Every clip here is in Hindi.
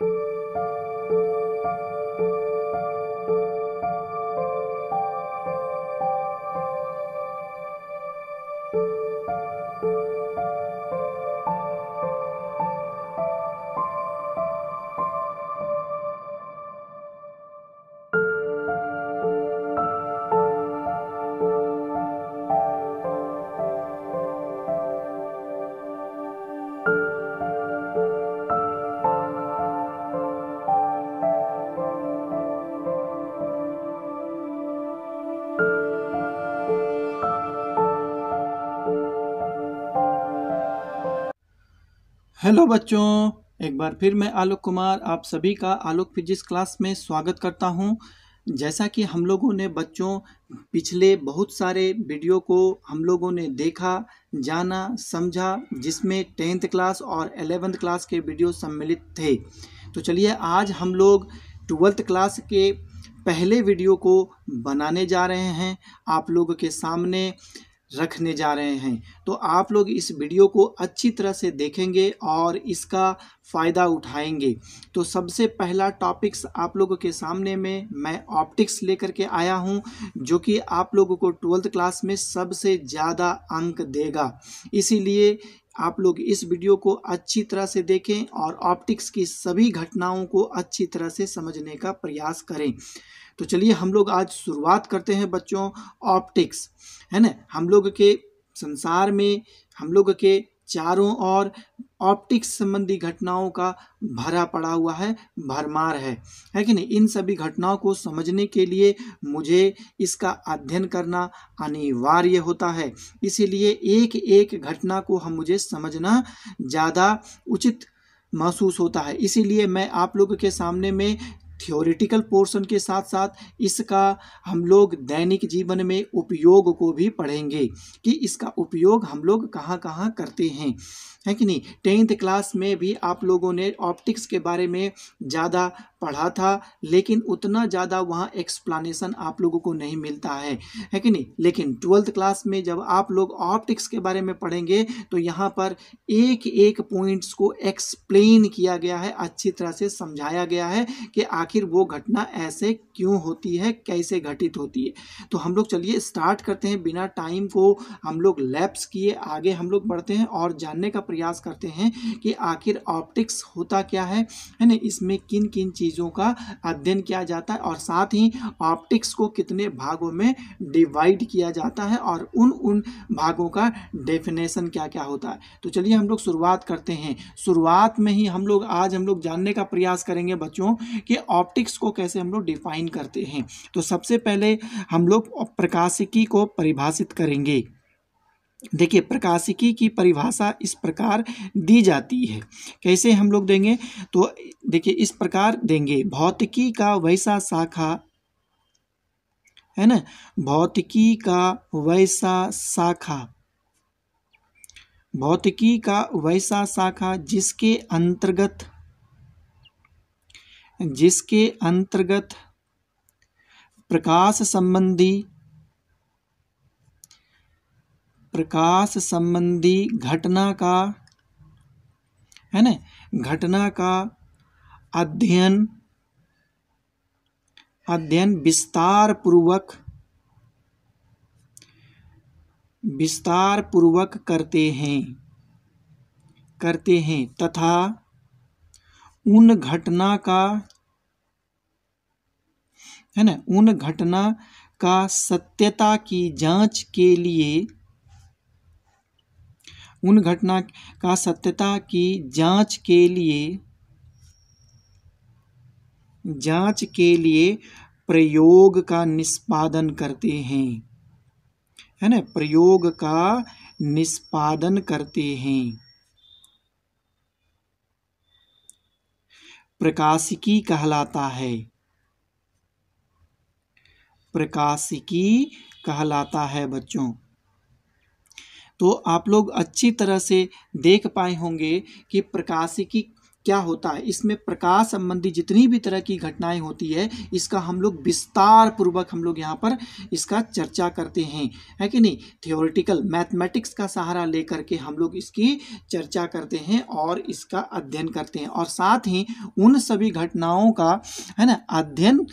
Música हेलो बच्चों एक बार फिर मैं आलोक कुमार आप सभी का आलोक फिजिक्स क्लास में स्वागत करता हूं जैसा कि हम लोगों ने बच्चों पिछले बहुत सारे वीडियो को हम लोगों ने देखा जाना समझा जिसमें टेंथ क्लास और एलेवेंथ क्लास के वीडियो सम्मिलित थे तो चलिए आज हम लोग ट्वेल्थ क्लास के पहले वीडियो को बनाने जा रहे हैं आप लोगों के सामने रखने जा रहे हैं तो आप लोग इस वीडियो को अच्छी तरह से देखेंगे और इसका फ़ायदा उठाएंगे तो सबसे पहला टॉपिक्स आप लोगों के सामने में मैं ऑप्टिक्स लेकर के आया हूं जो कि आप लोगों को ट्वेल्थ क्लास में सबसे ज़्यादा अंक देगा इसीलिए आप लोग इस वीडियो को अच्छी तरह से देखें और ऑप्टिक्स की सभी घटनाओं को अच्छी तरह से समझने का प्रयास करें तो चलिए हम लोग आज शुरुआत करते हैं बच्चों ऑप्टिक्स है ना हम लोग के संसार में हम लोग के चारों और ऑप्टिक्स संबंधी घटनाओं का भरा पड़ा हुआ है भरमार है है कि नहीं इन सभी घटनाओं को समझने के लिए मुझे इसका अध्ययन करना अनिवार्य होता है इसीलिए एक एक घटना को हम मुझे समझना ज़्यादा उचित महसूस होता है इसीलिए मैं आप लोग के सामने में थियोरिटिकल पोर्शन के साथ साथ इसका हम लोग दैनिक जीवन में उपयोग को भी पढ़ेंगे कि इसका उपयोग हम लोग कहाँ कहाँ करते हैं है कि नहीं टेंथ क्लास में भी आप लोगों ने ऑप्टिक्स के बारे में ज़्यादा पढ़ा था लेकिन उतना ज़्यादा वहाँ एक्सप्लानेशन आप लोगों को नहीं मिलता है है कि नहीं लेकिन ट्वेल्थ क्लास में जब आप लोग ऑप्टिक्स के बारे में पढ़ेंगे तो यहाँ पर एक एक पॉइंट्स को एक्सप्लेन किया गया है अच्छी तरह से समझाया गया है कि आखिर वो घटना ऐसे क्यों होती है कैसे घटित होती है तो हम लोग चलिए स्टार्ट करते हैं बिना टाइम को हम लोग लैप्स किए आगे हम लोग बढ़ते हैं और जानने का प्रयास करते हैं कि आखिर ऑप्टिक्स होता क्या है है ना इसमें किन किन चीज़ चीज़ों का अध्ययन किया जाता है और साथ ही ऑप्टिक्स को कितने भागों में डिवाइड किया जाता है और उन उन भागों का डेफिनेशन क्या क्या होता है तो चलिए हम लोग शुरुआत करते हैं शुरुआत में ही हम लोग आज हम लोग जानने का प्रयास करेंगे बच्चों कि ऑप्टिक्स को कैसे हम लोग डिफाइन करते हैं तो सबसे पहले हम लोग प्रकाशिकी को परिभाषित करेंगे देखिए प्रकाशिकी की परिभाषा इस प्रकार दी जाती है कैसे हम लोग देंगे तो देखिए इस प्रकार देंगे भौतिकी का वैसा शाखा है ना भौतिकी का वैसा शाखा भौतिकी का वैसा शाखा जिसके अंतर्गत जिसके अंतर्गत प्रकाश संबंधी प्रकाश संबंधी घटना का है ना घटना का अध्ययन अध्ययन विस्तार पूर्वक विस्तार पूर्वक करते हैं करते हैं तथा उन घटना का है ना उन घटना का सत्यता की जांच के लिए उन घटना का सत्यता की जांच के लिए जांच के लिए प्रयोग का निष्पादन करते हैं है ना प्रयोग का निष्पादन करते हैं प्रकाशिकी कहलाता है प्रकाशिकी कहलाता है बच्चों तो आप लोग अच्छी तरह से देख पाए होंगे कि प्रकाशिकी क्या होता है इसमें प्रकाश संबंधी जितनी भी तरह की घटनाएं होती है इसका हम लोग विस्तार पूर्वक हम लोग यहाँ पर इसका चर्चा करते हैं है कि नहीं थियोरिटिकल मैथमेटिक्स का सहारा लेकर के हम लोग इसकी चर्चा करते हैं और इसका अध्ययन करते हैं और साथ ही उन सभी घटनाओं का है ना अध्ययन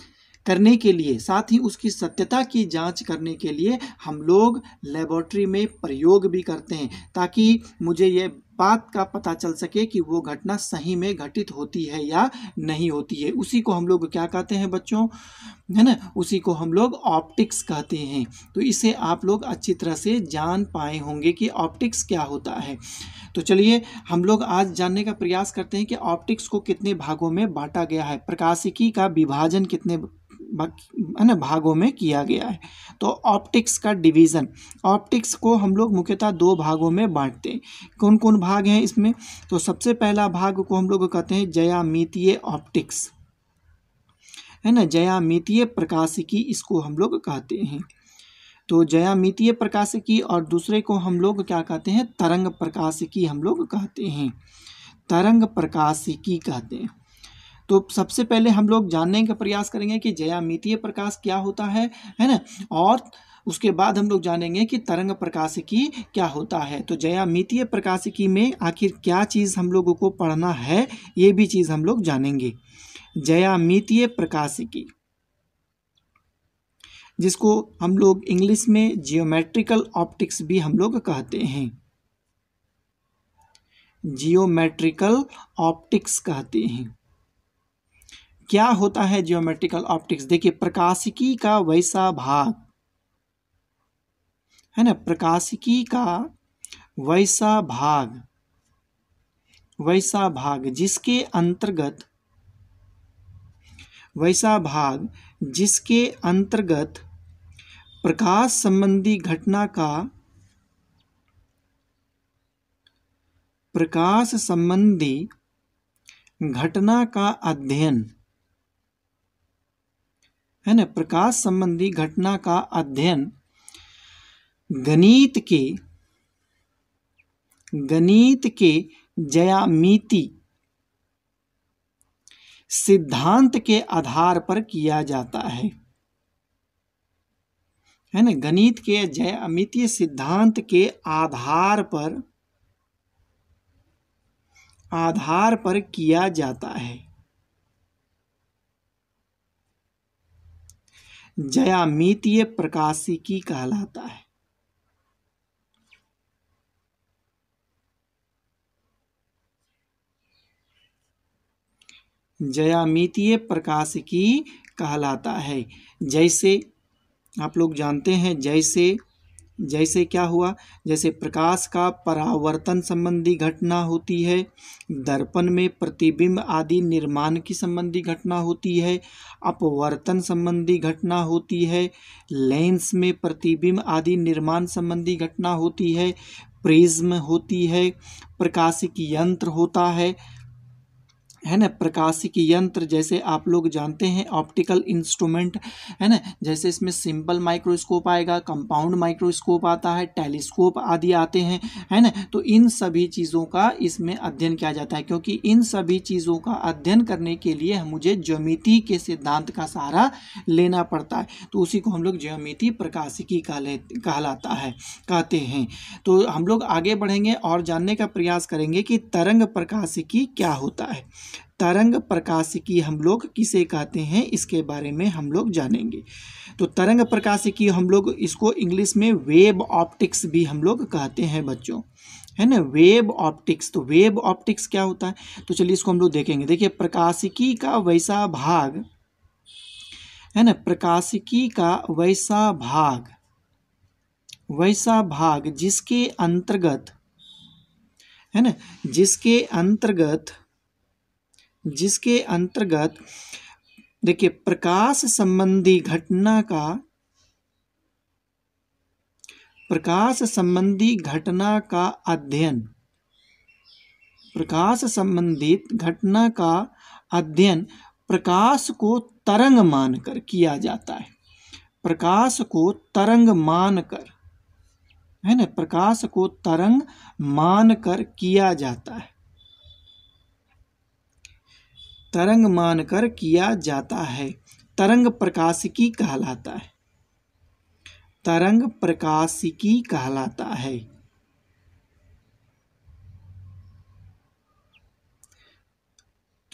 करने के लिए साथ ही उसकी सत्यता की जांच करने के लिए हम लोग लेबोरेटरी में प्रयोग भी करते हैं ताकि मुझे ये बात का पता चल सके कि वो घटना सही में घटित होती है या नहीं होती है उसी को हम लोग क्या कहते हैं बच्चों है ना उसी को हम लोग ऑप्टिक्स कहते हैं तो इसे आप लोग अच्छी तरह से जान पाए होंगे कि ऑप्टिक्स क्या होता है तो चलिए हम लोग आज जानने का प्रयास करते हैं कि ऑप्टिक्स को कितने भागों में बांटा गया है प्रकाशिकी का विभाजन कितने है ना भागों में किया गया है तो ऑप्टिक्स का डिवीज़न ऑप्टिक्स को हम लोग मुख्यतः दो भागों में बांटते हैं कौन कौन भाग हैं इसमें तो सबसे पहला भाग को हम लोग कहते हैं जयामितीय ऑप्टिक्स है ना जयामितीय प्रकाशिकी इसको हम लोग कहते हैं तो जयामितीय प्रकाशिकी और दूसरे को हम लोग क्या कहते हैं तरंग प्रकाशिकी हम लोग कहते हैं तरंग प्रकाशिकी कहते हैं तो सबसे पहले हम लोग जानने का प्रयास करेंगे कि ज्यामितीय प्रकाश क्या होता है है ना और उसके बाद हम लोग जानेंगे कि तरंग प्रकाशिकी क्या होता है तो ज्यामितीय प्रकाशिकी में आखिर क्या चीज़ हम लोगों को पढ़ना है ये भी चीज़ हम लोग जानेंगे ज्यामितीय प्रकाशिकी जिसको हम लोग इंग्लिश में जियोमेट्रिकल ऑप्टिक्स भी हम लोग कहते हैं जियोमेट्रिकल ऑप्टिक्स कहते हैं क्या होता है जियोमेट्रिकल ऑप्टिक्स देखिए प्रकाशिकी का वैसा भाग है ना प्रकाशिकी का वैसा भाग वैसा भाग जिसके अंतर्गत वैसा भाग जिसके अंतर्गत प्रकाश संबंधी घटना का प्रकाश संबंधी घटना का अध्ययन है ना प्रकाश संबंधी घटना का अध्ययन गणित के गणित के जयामिति सिद्धांत के आधार पर किया जाता है है ना गणित के जयामिति सिद्धांत के आधार पर आधार पर किया जाता है जयामितीय प्रकाशिकी कहलाता है जयामितीय प्रकाशिकी कहलाता है जैसे आप लोग जानते हैं जैसे जैसे क्या हुआ जैसे प्रकाश का परावर्तन संबंधी घटना होती है दर्पण में प्रतिबिंब आदि निर्माण की संबंधी घटना होती है अपवर्तन संबंधी घटना होती है लेंस में प्रतिबिंब आदि निर्माण संबंधी घटना होती है प्रिज्म होती है प्रकाशिक यंत्र होता है है ना प्रकाशिक यंत्र जैसे आप लोग जानते हैं ऑप्टिकल इंस्ट्रूमेंट है ना जैसे इसमें सिंपल माइक्रोस्कोप आएगा कंपाउंड माइक्रोस्कोप आता है टेलीस्कोप आदि आते हैं है ना तो इन सभी चीज़ों का इसमें अध्ययन किया जाता है क्योंकि इन सभी चीज़ों का अध्ययन करने के लिए मुझे ज्योमिति के सिद्धांत का सहारा लेना पड़ता है तो उसी को हम लोग ज्योमिति प्रकाशिकी कहलाता है कहते हैं तो हम लोग आगे बढ़ेंगे और जानने का प्रयास करेंगे कि तरंग प्रकाशिकी क्या होता है तरंग प्रकाशिकी हम लोग किसे कहते हैं इसके बारे में हम लोग जानेंगे तो तरंग प्रकाशिकी हम लोग इसको इंग्लिश में वेब ऑप्टिक्स भी हम लोग कहते हैं बच्चों है ना वेब ऑप्टिक्स तो वेब ऑप्टिक्स क्या होता है तो चलिए इसको हम लोग देखेंगे देखिए प्रकाशिकी का वैसा भाग है ना प्रकाशिकी का वैसा भाग वैसा भाग जिसके अंतर्गत है ना जिसके अंतर्गत जिसके अंतर्गत देखिए प्रकाश संबंधी घटना का प्रकाश संबंधी घटना का अध्ययन प्रकाश संबंधित घटना का अध्ययन प्रकाश को तरंग मानकर किया जाता है प्रकाश को तरंग मानकर है ना प्रकाश को तरंग मानकर किया जाता है तरंग मानकर किया जाता है तरंग प्रकाशिकी कहलाता है तरंग प्रकाशिकी कहलाता है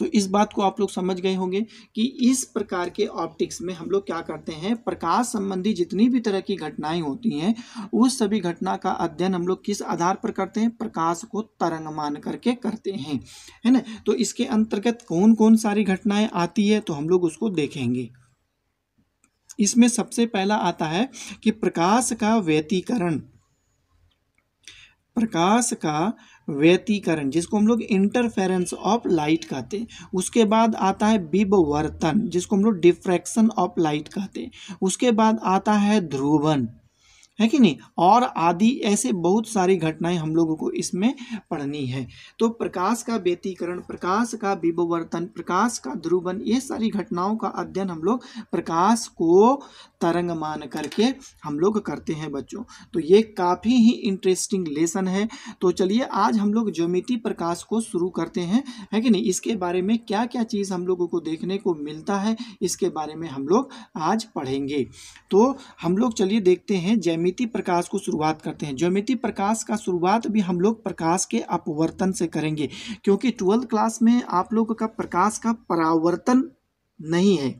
तो इस बात को आप लोग समझ गए होंगे कि इस प्रकार के ऑप्टिक्स में हम लोग क्या करते हैं प्रकाश संबंधी जितनी भी तरह की घटनाएं होती हैं उस सभी घटना का अध्ययन हम लोग किस आधार पर करते हैं प्रकाश को तरंग मान करके करते हैं है ना तो इसके अंतर्गत कौन कौन सारी घटनाएं आती है तो हम लोग उसको देखेंगे इसमें सबसे पहला आता है कि प्रकाश का व्यतीकरण प्रकाश का व्यतीकरण जिसको हम लोग इंटरफेरेंस ऑफ लाइट कहते हैं उसके बाद आता है बिबवर्तन जिसको हम लोग डिफ्रैक्शन ऑफ लाइट कहते हैं उसके बाद आता है ध्रुवन है कि नहीं और आदि ऐसे बहुत सारी घटनाएं हम लोगों को इसमें पढ़नी है तो प्रकाश का व्यतीकरण प्रकाश का विभवर्तन प्रकाश का ध्रुवन ये सारी घटनाओं का अध्ययन हम लोग प्रकाश को तरंग मान करके हम लोग करते हैं बच्चों तो ये काफ़ी ही इंटरेस्टिंग लेसन है तो चलिए आज हम लोग ज्योमिति प्रकाश को शुरू करते हैं है कि नहीं इसके बारे में क्या क्या चीज़ हम लोगों को देखने को मिलता है इसके बारे में हम लोग आज पढ़ेंगे तो हम लोग चलिए देखते हैं जैमित ज्यामिति प्रकाश को शुरुआत करते हैं ज्यामिति प्रकाश का शुरुआत भी हम लोग प्रकाश के अपवर्तन से करेंगे क्योंकि ट्वेल्थ क्लास में आप लोगों का प्रकाश का परावर्तन नहीं है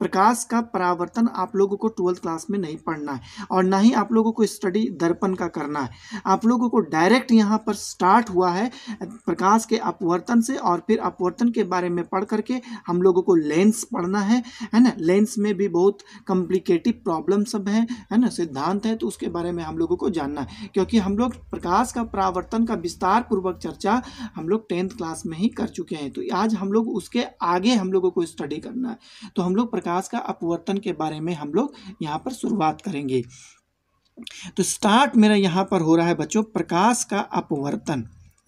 प्रकाश का परावर्तन आप लोगों को ट्वेल्थ क्लास में नहीं पढ़ना है और ना ही आप लोगों को स्टडी दर्पण का करना है आप लोगों को डायरेक्ट यहाँ पर स्टार्ट हुआ है प्रकाश के अपवर्तन से और फिर अपवर्तन के बारे में पढ़ करके हम लोगों को लेंस पढ़ना है है ना लेंस में भी बहुत कॉम्प्लिकेटिव प्रॉब्लम सब है है ना सिद्धांत है तो उसके बारे में हम लोगों को जानना है क्योंकि हम लोग प्रकाश का परावर्तन का विस्तार पूर्वक चर्चा हम लोग टेंथ क्लास में ही कर चुके हैं तो आज हम लोग उसके आगे हम लोगों को स्टडी करना है तो हम लोग प्रकाश का अपवर्तन के बारे में हम लोग यहाँ पर शुरुआत करेंगे तो स्टार्ट मेरा यहाँ पर हो रहा है बच्चों प्रकाश का अपवर्तन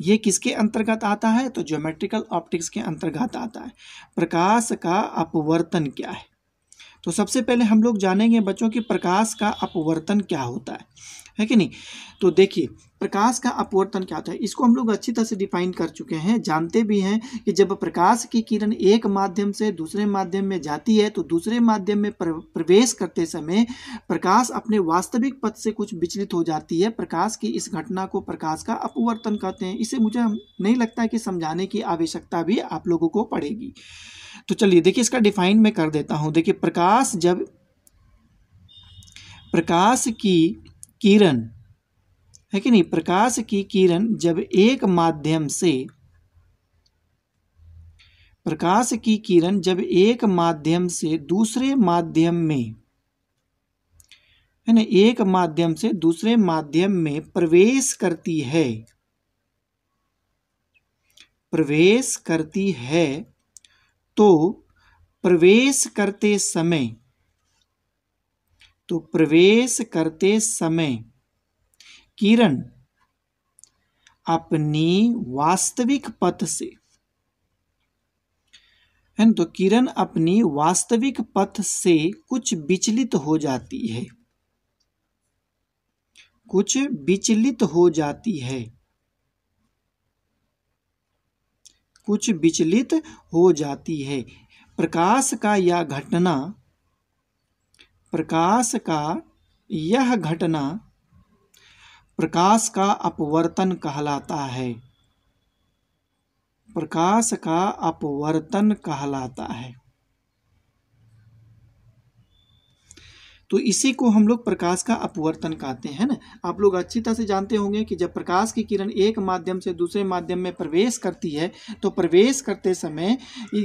ये किसके अंतर्गत आता है तो ज्योमेट्रिकल ऑप्टिक्स के अंतर्गत आता है प्रकाश का अपवर्तन क्या है तो सबसे पहले हम लोग जानेंगे बच्चों की प्रकाश का अपवर्तन क्या होता है है कि नहीं तो देखिए प्रकाश का अपवर्तन क्या होता है इसको हम लोग अच्छी तरह से डिफाइन कर चुके हैं जानते भी हैं कि जब प्रकाश की किरण एक माध्यम से दूसरे माध्यम में जाती है तो दूसरे माध्यम में प्रवेश करते समय प्रकाश अपने वास्तविक पथ से कुछ विचलित हो जाती है प्रकाश की इस घटना को प्रकाश का अपवर्तन कहते हैं इसे मुझे नहीं लगता कि समझाने की आवश्यकता भी आप लोगों को पड़ेगी तो चलिए देखिए इसका डिफाइन मैं कर देता हूँ देखिए प्रकाश जब प्रकाश की किरण है कि नहीं प्रकाश की किरण जब एक माध्यम से प्रकाश की किरण जब एक माध्यम से दूसरे माध्यम में है ना एक माध्यम से दूसरे माध्यम में प्रवेश करती है प्रवेश करती है तो प्रवेश करते समय तो प्रवेश करते समय किरण अपनी वास्तविक पथ से है ना तो किरण अपनी वास्तविक पथ से कुछ विचलित हो जाती है कुछ विचलित हो जाती है कुछ विचलित हो जाती है प्रकाश का यह घटना प्रकाश का यह घटना प्रकाश का अपवर्तन कहलाता है प्रकाश का अपवर्तन कहलाता है तो इसी को हम लोग प्रकाश का अपवर्तन कहते हैं ना आप लोग अच्छी तरह से जानते होंगे कि जब प्रकाश की किरण एक माध्यम से दूसरे माध्यम में प्रवेश करती है तो प्रवेश करते समय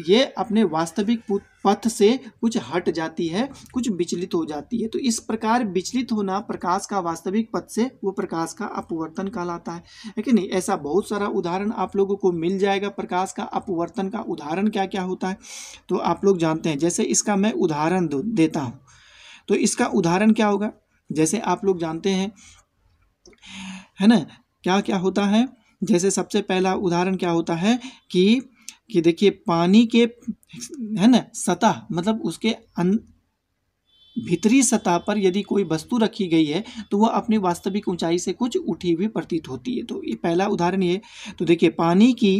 ये अपने वास्तविक पथ से कुछ हट जाती है कुछ विचलित हो जाती है तो इस प्रकार विचलित होना प्रकाश का वास्तविक पथ से वो प्रकाश का अपवर्तन कहलाता है है कि नहीं ऐसा बहुत सारा उदाहरण आप लोगों को मिल जाएगा प्रकाश का अपवर्तन का उदाहरण क्या क्या होता है तो आप लोग जानते हैं जैसे इसका मैं उदाहरण देता हूँ तो इसका उदाहरण क्या होगा जैसे आप लोग जानते हैं है ना क्या क्या होता है जैसे सबसे पहला उदाहरण क्या होता है कि कि देखिए पानी के है ना सतह मतलब उसके अन, अं, भीतरी सतह पर यदि कोई वस्तु रखी गई है तो वह अपनी वास्तविक ऊंचाई से कुछ उठी हुई प्रतीत होती है तो ये पहला उदाहरण ये तो देखिए पानी की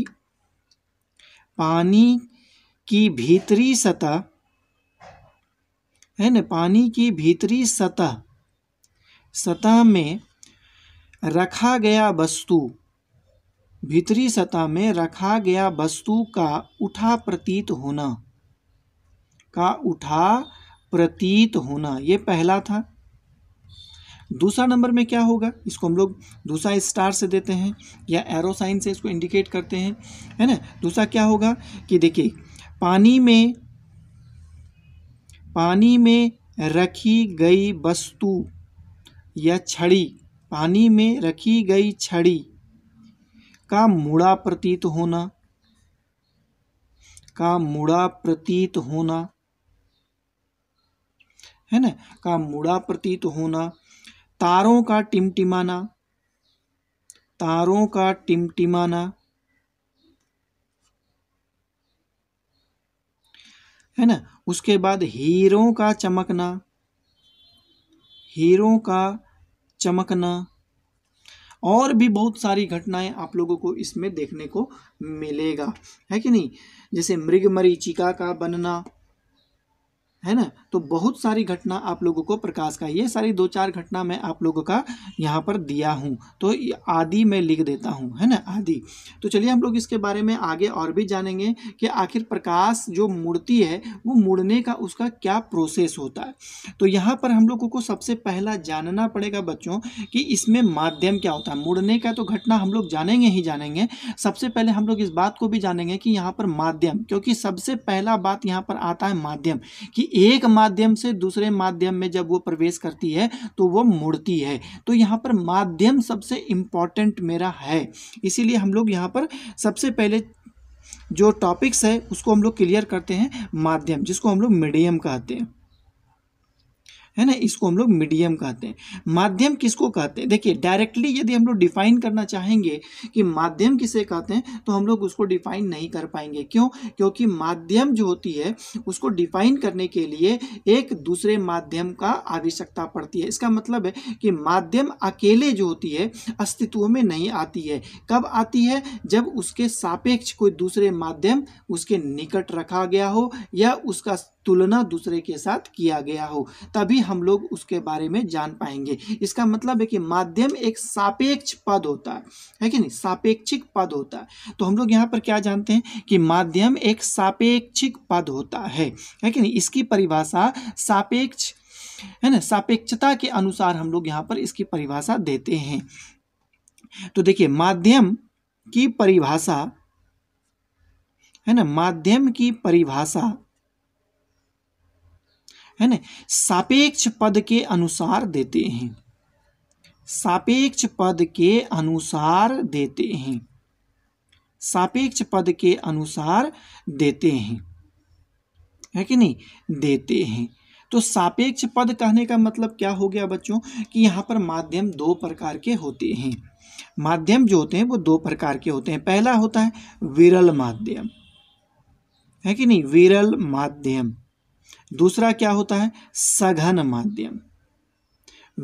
पानी की भीतरी सतह है न पानी की भीतरी सतह सतह में रखा गया वस्तु भीतरी सतह में रखा गया वस्तु का उठा प्रतीत होना का उठा प्रतीत होना ये पहला था दूसरा नंबर में क्या होगा इसको हम लोग दूसरा स्टार से देते हैं या एरो साइन से इसको इंडिकेट करते हैं है ना दूसरा क्या होगा कि देखिए पानी में पानी में रखी गई वस्तु या छड़ी पानी में रखी गई छड़ी का मुड़ा प्रतीत होना का मुड़ा प्रतीत होना है ना का मुड़ा प्रतीत होना तारों का टिमटिमाना तारों का टिमटिमाना है ना उसके बाद हीरों का चमकना हीरों का चमकना और भी बहुत सारी घटनाएं आप लोगों को इसमें देखने को मिलेगा है कि नहीं जैसे मृग मरीचिका का बनना है ना तो बहुत सारी घटना आप लोगों को प्रकाश का ये सारी दो चार घटना मैं आप लोगों का यहाँ पर दिया हूँ तो आदि मैं लिख देता हूँ है ना आदि तो चलिए हम लोग इसके बारे में आगे और भी जानेंगे कि आखिर प्रकाश जो मुड़ती है वो मुड़ने का उसका क्या प्रोसेस होता है तो यहाँ पर हम लोगों को सबसे पहला जानना पड़ेगा बच्चों कि इसमें माध्यम क्या होता है मुड़ने का तो घटना हम लोग जानेंगे ही जानेंगे सबसे पहले हम लोग इस बात को भी जानेंगे कि यहाँ पर माध्यम क्योंकि सबसे पहला बात यहाँ पर आता है माध्यम कि एक माध्यम से दूसरे माध्यम में जब वो प्रवेश करती है तो वो मुड़ती है तो यहाँ पर माध्यम सबसे इम्पॉर्टेंट मेरा है इसीलिए हम लोग यहाँ पर सबसे पहले जो टॉपिक्स है उसको हम लोग क्लियर करते हैं माध्यम जिसको हम लोग मीडियम कहते हैं है ना इसको हम लोग मीडियम कहते हैं माध्यम किसको कहते हैं देखिए डायरेक्टली यदि हम लोग डिफाइन करना चाहेंगे कि माध्यम किसे कहते हैं तो हम लोग उसको डिफाइन नहीं कर पाएंगे क्यों क्योंकि माध्यम जो होती है उसको डिफाइन करने के लिए एक दूसरे माध्यम का आवश्यकता पड़ती है इसका मतलब है कि माध्यम अकेले जो होती है अस्तित्व में नहीं आती है कब आती है जब उसके सापेक्ष कोई दूसरे माध्यम उसके निकट रखा गया हो या उसका तुलना दूसरे के साथ किया गया हो तभी हम लोग उसके बारे में जान पाएंगे इसका मतलब है कि माध्यम एक सापेक्ष पद होता है है कि नहीं सापेक्षिक पद होता है तो हम लोग यहाँ पर क्या जानते हैं कि माध्यम एक सापेक्षिक पद होता है है कि नहीं इसकी परिभाषा सापेक्ष है ना सापेक्षता के अनुसार हम लोग यहाँ पर इसकी परिभाषा देते हैं तो देखिए माध्यम की परिभाषा है ना माध्यम की परिभाषा है ना सापेक्ष पद के अनुसार देते हैं सापेक्ष पद के अनुसार देते हैं सापेक्ष पद के अनुसार देते हैं है कि नहीं देते हैं तो सापेक्ष पद कहने का मतलब क्या हो गया बच्चों कि यहाँ पर माध्यम दो प्रकार के होते हैं माध्यम जो होते हैं वो दो प्रकार के होते हैं पहला होता है विरल माध्यम है कि नहीं विरल माध्यम दूसरा क्या होता है सघन माध्यम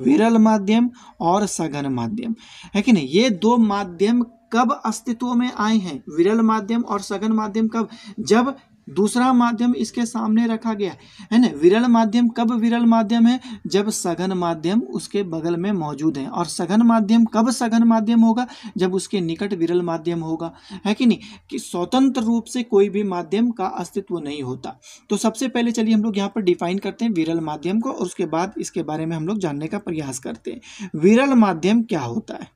विरल माध्यम और सघन माध्यम है कि नहीं ये दो माध्यम कब अस्तित्व में आए हैं विरल माध्यम और सघन माध्यम कब जब दूसरा माध्यम इसके सामने रखा गया है ना विरल माध्यम कब विरल माध्यम है जब सघन माध्यम उसके बगल में मौजूद है और सघन माध्यम कब सघन माध्यम होगा जब उसके निकट विरल माध्यम होगा है कि नहीं कि स्वतंत्र रूप से कोई भी माध्यम का अस्तित्व नहीं होता तो सबसे पहले चलिए हम लोग यहाँ पर डिफाइन करते हैं विरल माध्यम को और उसके बाद इसके बारे में हम लोग जानने का प्रयास करते हैं विरल माध्यम क्या होता है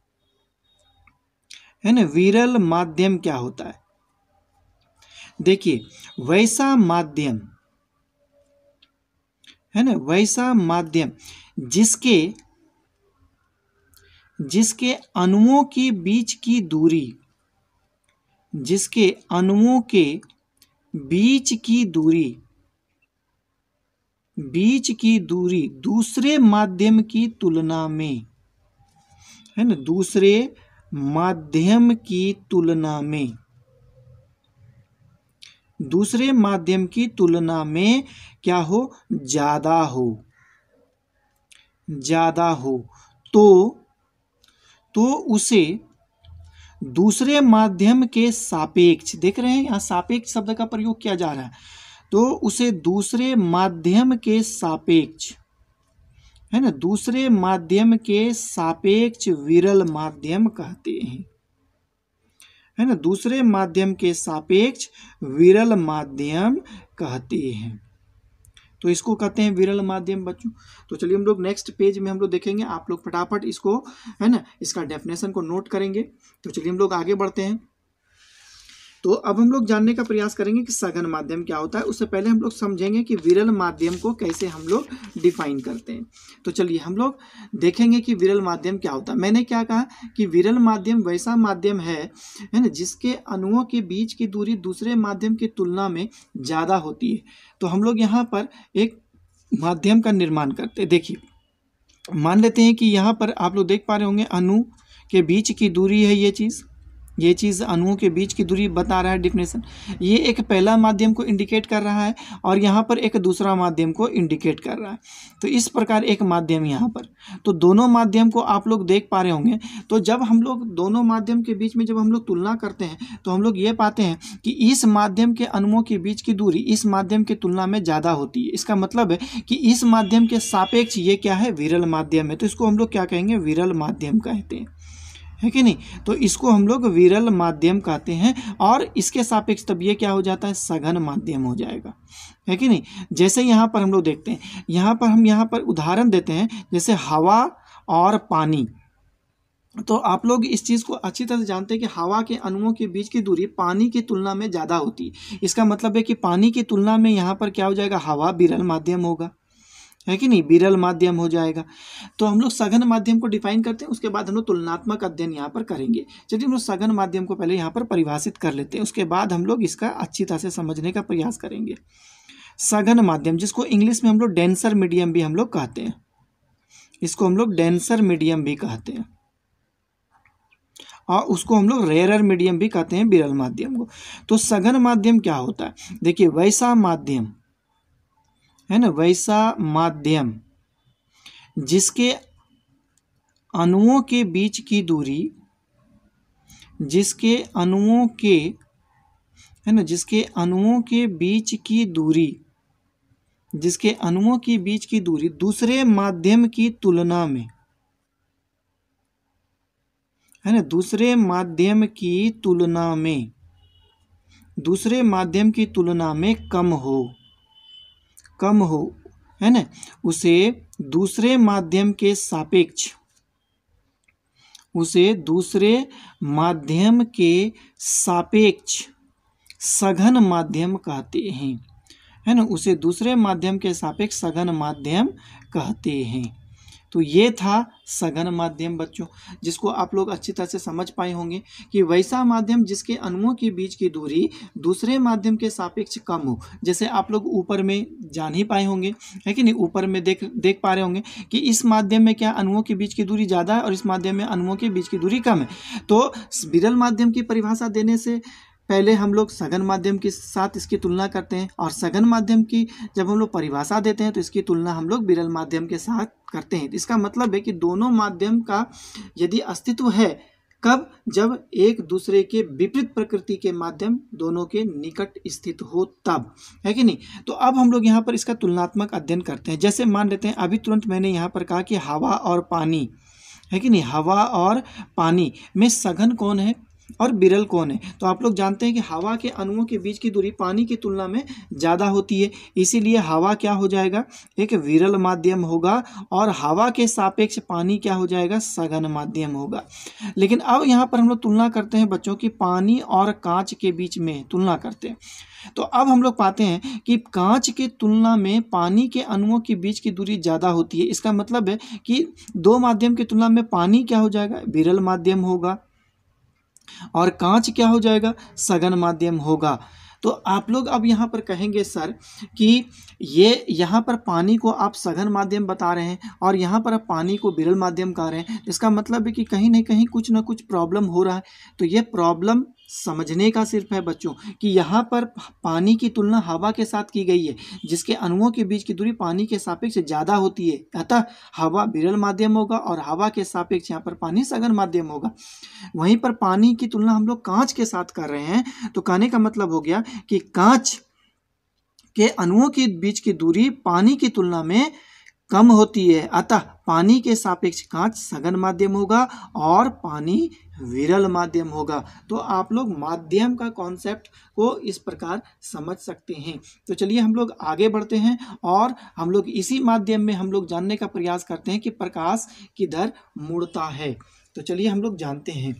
है ना विरल माध्यम क्या होता है देखिए वैसा माध्यम है ना वैसा माध्यम जिसके जिसके अणुओं के बीच की दूरी जिसके अणुओं के बीच की दूरी बीच की दूरी दूसरे माध्यम की तुलना में है ना दूसरे माध्यम की तुलना में दूसरे माध्यम की तुलना में क्या हो ज़्यादा हो ज़्यादा हो तो तो उसे दूसरे माध्यम के सापेक्ष देख रहे हैं यहां सापेक्ष शब्द का प्रयोग किया जा रहा है तो उसे दूसरे माध्यम के सापेक्ष है ना दूसरे माध्यम के सापेक्ष विरल माध्यम कहते हैं है ना दूसरे माध्यम के सापेक्ष विरल माध्यम कहते हैं तो इसको कहते हैं विरल माध्यम बच्चों तो चलिए हम लोग नेक्स्ट पेज में हम लोग देखेंगे आप लोग फटाफट इसको है ना इसका डेफिनेशन को नोट करेंगे तो चलिए हम लोग आगे बढ़ते हैं तो अब हम लोग जानने का प्रयास करेंगे कि सघन माध्यम क्या होता है उससे पहले हम लोग समझेंगे कि विरल माध्यम को कैसे हम लोग डिफाइन करते हैं तो चलिए हम लोग देखेंगे कि विरल माध्यम क्या होता है मैंने क्या कहा कि विरल माध्यम वैसा माध्यम है है ना जिसके अणुओं के बीच की दूरी दूसरे माध्यम की तुलना में ज़्यादा होती है तो हम लोग यहाँ पर एक माध्यम का निर्माण करते देखिए मान लेते हैं कि यहाँ पर आप लोग देख पा रहे होंगे अनु के बीच की दूरी है ये चीज़ ये चीज़ अणुओं के बीच की दूरी बता रहा है डिफिनेशन ये एक पहला माध्यम को इंडिकेट कर रहा है और यहाँ पर एक दूसरा माध्यम को इंडिकेट कर रहा है तो इस प्रकार एक माध्यम यहाँ पर तो दोनों माध्यम को आप लोग देख पा रहे होंगे तो जब हम लोग दोनों माध्यम के बीच में जब हम लोग तुलना करते हैं तो हम लोग ये पाते हैं कि इस माध्यम के अणुओं के बीच की दूरी इस माध्यम की तुलना में ज़्यादा होती है इसका मतलब है कि इस माध्यम के सापेक्ष ये क्या है विरल माध्यम है तो इसको हम लोग क्या कहेंगे विरल माध्यम कहते हैं है कि नहीं तो इसको हम लोग विरल माध्यम कहते हैं और इसके सापेक्ष तब ये क्या हो जाता है सघन माध्यम हो जाएगा है कि नहीं जैसे यहाँ पर हम लोग देखते हैं यहाँ पर हम यहाँ पर उदाहरण देते हैं जैसे हवा और पानी तो आप लोग इस चीज़ को अच्छी तरह से जानते हैं कि हवा के अणुओं के बीच की दूरी पानी की तुलना में ज़्यादा होती है इसका मतलब है कि पानी की तुलना में यहाँ पर क्या हो जाएगा हवा विरल माध्यम होगा है कि नहीं विरल माध्यम हो जाएगा तो हम लोग सघन माध्यम को डिफाइन करते हैं उसके बाद हम लोग तुलनात्मक अध्ययन यहाँ पर करेंगे चलिए हम लोग सघन माध्यम को पहले यहाँ पर परिभाषित कर लेते हैं उसके बाद हम लोग इसका अच्छी तरह से समझने का प्रयास करेंगे सघन माध्यम जिसको इंग्लिश में हम लोग डेंसर मीडियम भी हम लोग कहते हैं इसको हम लोग डेंसर मीडियम भी कहते हैं और उसको हम लोग रेयरर मीडियम भी कहते हैं बिरल माध्यम को तो सघन माध्यम क्या होता है देखिए वैसा माध्यम है ना वैसा माध्यम जिसके अणुओं के बीच की दूरी जिसके अणुओं के है ना जिसके अणुओं के बीच की दूरी जिसके अणुओं के बीच की दूरी दूसरे माध्यम की तुलना में है ना दूसरे माध्यम की तुलना में दूसरे माध्यम की तुलना में कम हो कम हो है ना उसे दूसरे माध्यम के सापेक्ष उसे दूसरे माध्यम के सापेक्ष सघन माध्यम कहते हैं है ना उसे दूसरे माध्यम के सापेक्ष सघन माध्यम कहते हैं तो ये था सघन माध्यम बच्चों जिसको आप लोग अच्छी तरह से समझ पाए होंगे कि वैसा माध्यम जिसके अणुओं के बीच की दूरी दूसरे माध्यम के सापेक्ष कम हो जैसे आप लोग ऊपर में जान ही पाए होंगे है कि नहीं ऊपर में देख देख पा रहे होंगे कि इस माध्यम में क्या अणुओं के बीच की दूरी ज़्यादा है और इस माध्यम में अणुओं के बीच की दूरी कम है तो विरल माध्यम की परिभाषा देने से पहले हम लोग सघन माध्यम के साथ इसकी तुलना करते हैं और सघन माध्यम की जब हम लोग परिभाषा देते हैं तो इसकी तुलना हम लोग विरल माध्यम के साथ करते हैं इसका मतलब है कि दोनों माध्यम का यदि अस्तित्व है कब जब एक दूसरे के विपरीत प्रकृति के माध्यम दोनों के निकट स्थित हो तब है कि नहीं तो अब हम लोग यहाँ पर इसका तुलनात्मक अध्ययन करते हैं जैसे मान लेते हैं अभी तुरंत मैंने यहाँ पर कहा कि हवा और पानी है कि नहीं हवा और पानी में सघन कौन है और बिरल कौन है तो आप लोग जानते हैं कि हवा के अणुओं के बीच की दूरी पानी की तुलना में ज़्यादा होती है इसीलिए हवा क्या हो जाएगा एक विरल माध्यम होगा और हवा के सापेक्ष पानी क्या हो जाएगा सघन माध्यम होगा लेकिन अब यहाँ पर हम लोग तुलना करते हैं बच्चों की पानी और कांच के बीच में तुलना करते हैं तो अब हम लोग पाते हैं कि कांच के तुलना में पानी के अणुओं के बीच की दूरी ज़्यादा होती है इसका मतलब है कि दो माध्यम की तुलना में पानी क्या हो जाएगा विरल माध्यम होगा और कांच क्या हो जाएगा सघन माध्यम होगा तो आप लोग अब यहाँ पर कहेंगे सर कि ये यहाँ पर पानी को आप सघन माध्यम बता रहे हैं और यहाँ पर आप पानी को बिरल माध्यम कह रहे हैं इसका मतलब है कि कहीं ना कहीं कुछ ना कुछ प्रॉब्लम हो रहा है तो ये प्रॉब्लम समझने का सिर्फ है बच्चों कि यहाँ पर पानी की तुलना हवा के साथ की गई है जिसके अणुओं के बीच की दूरी पानी के सापेक्ष ज़्यादा होती है अतः हवा विरल माध्यम होगा और हवा के सापेक्ष यहाँ पर पानी सघन माध्यम होगा वहीं पर पानी की तुलना हम लोग कांच के साथ कर रहे हैं तो कहने का मतलब हो गया कि कांच के अणुओं के बीच की दूरी पानी की तुलना में कम होती है अतः पानी के सापेक्ष कांच सघन माध्यम होगा और पानी विरल माध्यम होगा तो आप लोग माध्यम का कॉन्सेप्ट को इस प्रकार समझ सकते हैं तो चलिए हम लोग आगे बढ़ते हैं और हम लोग इसी माध्यम में हम लोग जानने का प्रयास करते हैं कि प्रकाश की दर मुड़ता है तो चलिए हम लोग जानते हैं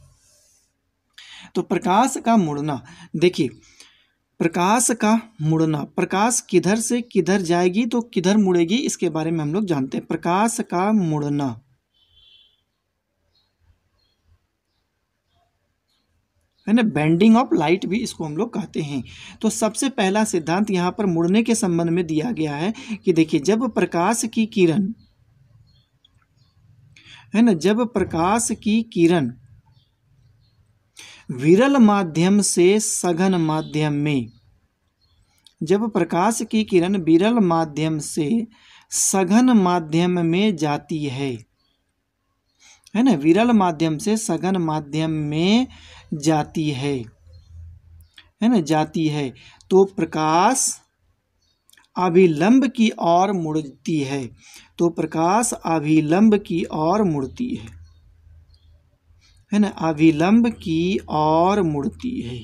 तो प्रकाश का मुड़ना देखिए प्रकाश का मुड़ना प्रकाश किधर से किधर जाएगी तो किधर मुड़ेगी इसके बारे में हम लोग जानते हैं प्रकाश का मुड़ना है ना बैंडिंग ऑफ लाइट भी इसको हम लोग कहते हैं तो सबसे पहला सिद्धांत यहाँ पर मुड़ने के संबंध में दिया गया है कि देखिए जब प्रकाश की किरण है ना जब प्रकाश की किरण विरल माध्यम से सघन माध्यम में जब प्रकाश की किरण विरल माध्यम से सघन माध्यम में जाती है है ना विरल माध्यम से सघन माध्यम में जाती है है ना जाती है तो प्रकाश अभिलंब की ओर मुड़ती है तो प्रकाश अभिलंब की ओर मुड़ती है है ना अविलंब की और मुड़ती है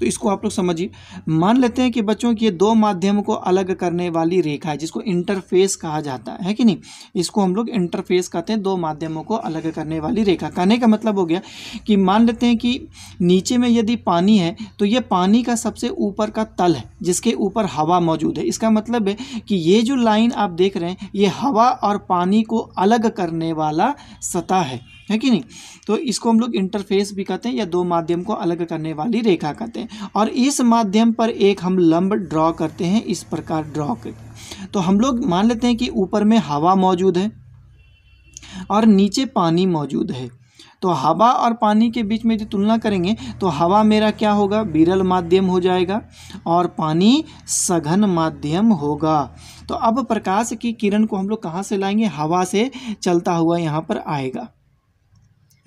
तो इसको आप लोग समझिए मान लेते हैं कि बच्चों की ये दो माध्यम को अलग करने वाली रेखा है जिसको इंटरफेस कहा जाता है कि नहीं इसको हम लोग इंटरफेस कहते हैं दो माध्यमों को अलग करने वाली रेखा कहने का मतलब हो गया कि मान लेते हैं कि नीचे में यदि पानी है तो ये पानी का सबसे ऊपर का तल है जिसके ऊपर हवा मौजूद है इसका मतलब है कि ये जो लाइन आप देख रहे हैं ये हवा और पानी को अलग करने वाला सतह है है कि नहीं तो इसको हम लोग इंटरफेस भी कहते हैं या दो माध्यम को अलग करने वाली रेखा कहते हैं और इस माध्यम पर एक हम लंब ड्रॉ करते हैं इस प्रकार ड्रॉ कर तो हम लोग मान लेते हैं कि ऊपर में हवा मौजूद है और नीचे पानी मौजूद है तो हवा और पानी के बीच में यदि तुलना करेंगे तो हवा मेरा क्या होगा बिरल माध्यम हो जाएगा और पानी सघन माध्यम होगा तो अब प्रकाश की किरण को हम लोग कहाँ से लाएंगे हवा से चलता हुआ यहाँ पर आएगा